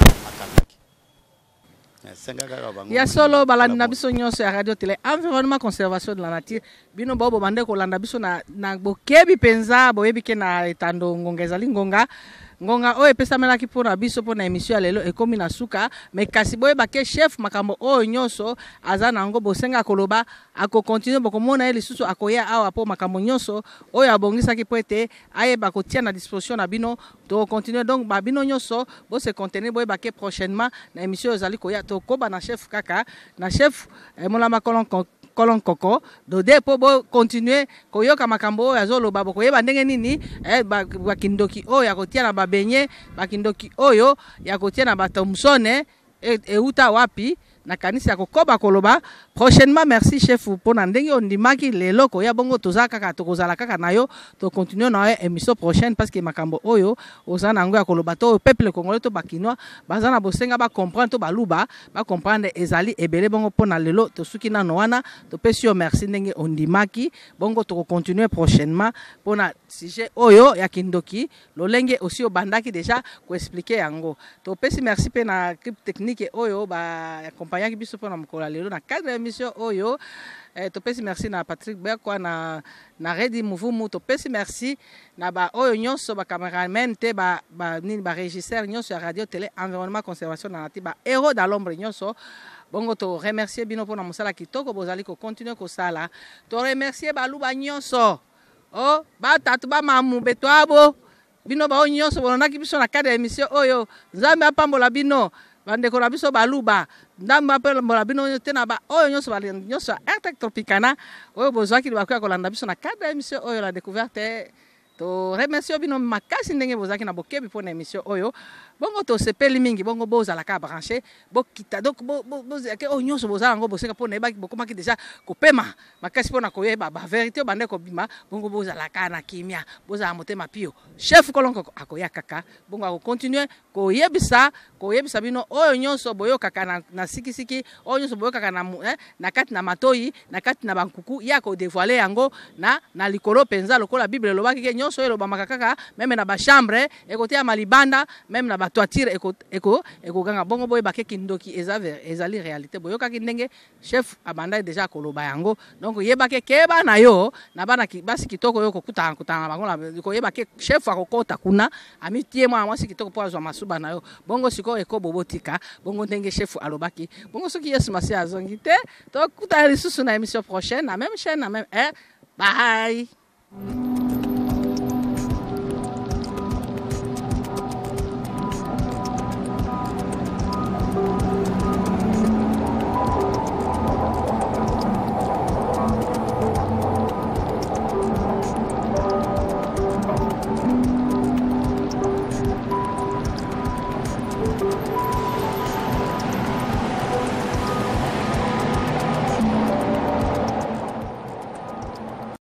ya solo balandina biso nyonso ya radio télé environnement conservation de la nature bino baoboma nde kolanda biso na bokebi mpenza boyebi ke na etando ngonga ezali ngonga ngonga oyo epesamelaki mpona biso mpona émission ya lelo ekómi na suka me kasi boyeba ke chef makambo oyo nyonso aza na yango bosenga koloba akokontinue bokomona ye lisusu akoya awa mpo makambo nyonso oyo abongisaki mpo ete ayeba kotia na disposition na bino tokokontinue donc babino nyonso bose contenir boyeba ke prochainement na émission oyo ezali koya tokoba na chef kaka na chef eh, molama kolon kolon koko dode mpo bokontinue koyoka makambo oyo azoloba bokoyeba ndenge nini eh, bakindoki ba oyo ya kotia na babenye bakindoki oyo ya kotia na batomsone euta e, e wapi na kanisi ya koloba prochainement merci chef mpona ndenge ondimaki lelo koya bongo toza kaka tokozala kaka na yo tocontinue na yo émission prochaine parce que makambo oyo oza na yango ya koloba to peuple congolais to bakinois baza na bosenga bacomprendre to baluba bacomprendre ezali ebele bongo mpona lelo tosuki nano wana topesi yo merci ndenge ondimaki bongo continuer prochainement mpona sujet oyo ya kindoki lolenge osi obandaki déjà koexplike yango topesi merci mpe na technique oyo ba accompagnaki biso mpona mokolo ya lelo na cadre ya émission oyo eh, topesi merci na patrick bekwa na, na redi muvumu topesi merci na baoyo nyonso bacameramen te ba, ba, nini baregisere nyonso ya radio télé environnement conservation na na ti bahero da lombre nyonso bongo toremercie bino mpona mosala kitoko bozali kocontinue kosala toremercie baluba nyonso o oh, batatu bamamu beto abo bino bao nyonso bolonaki biso na cadre ya émission oyo nzambe apambola bino bandeko na biso baluba ndambo mpe mbola bino te na baoyo nyonso nyonso ya airtek tropicana oyo bozwaki bakoya kolanda biso na cadre ya émission oyo la découverte toremercie bino makasi ndenge bozalaki na bokebi mpo na émission oyo bongo tosepeli mingi bongo bozala kaka branche bokita donc bozalaki oyo oh, nyonso bozala yango boseka mpona yebaki bokomaki deja kopema makasi mpona koyeba baverité oyo bandeko bima bongo bozala kaka na kimia bozala motema pio chef kolongo akoya kaka bongo akocontinue koyebisa koyebisa bino oyo nyonso boyokaka na, na sikisiki oyo nyonso boyokaka na, eh, na kati na matoi na kati na bankuku ye akodevoile yango na, na likolo mpenza lokola bible elobaki ke nyonso elobamaka kaka meme na bachambre ekoteya malibanda meme na batoitire ekoganga bongo boyeba ke kindoki ezali réalité boyokaki ndenge chef abandaki déjà akoloba yango donc yeba ke keba na yo na bana basi kitoko oyo kokutana kutana bango koyeba ke chef akokɔta kuna amitie mwana mwasi kitoko mpo azwa masuba na yo bongo sikoyo ekobobotika bongo ndenge chef alobaki bongo soki yesu masiya azongi te tokutana lisusu na émission prochaine na même chaîne na même aire eh, bye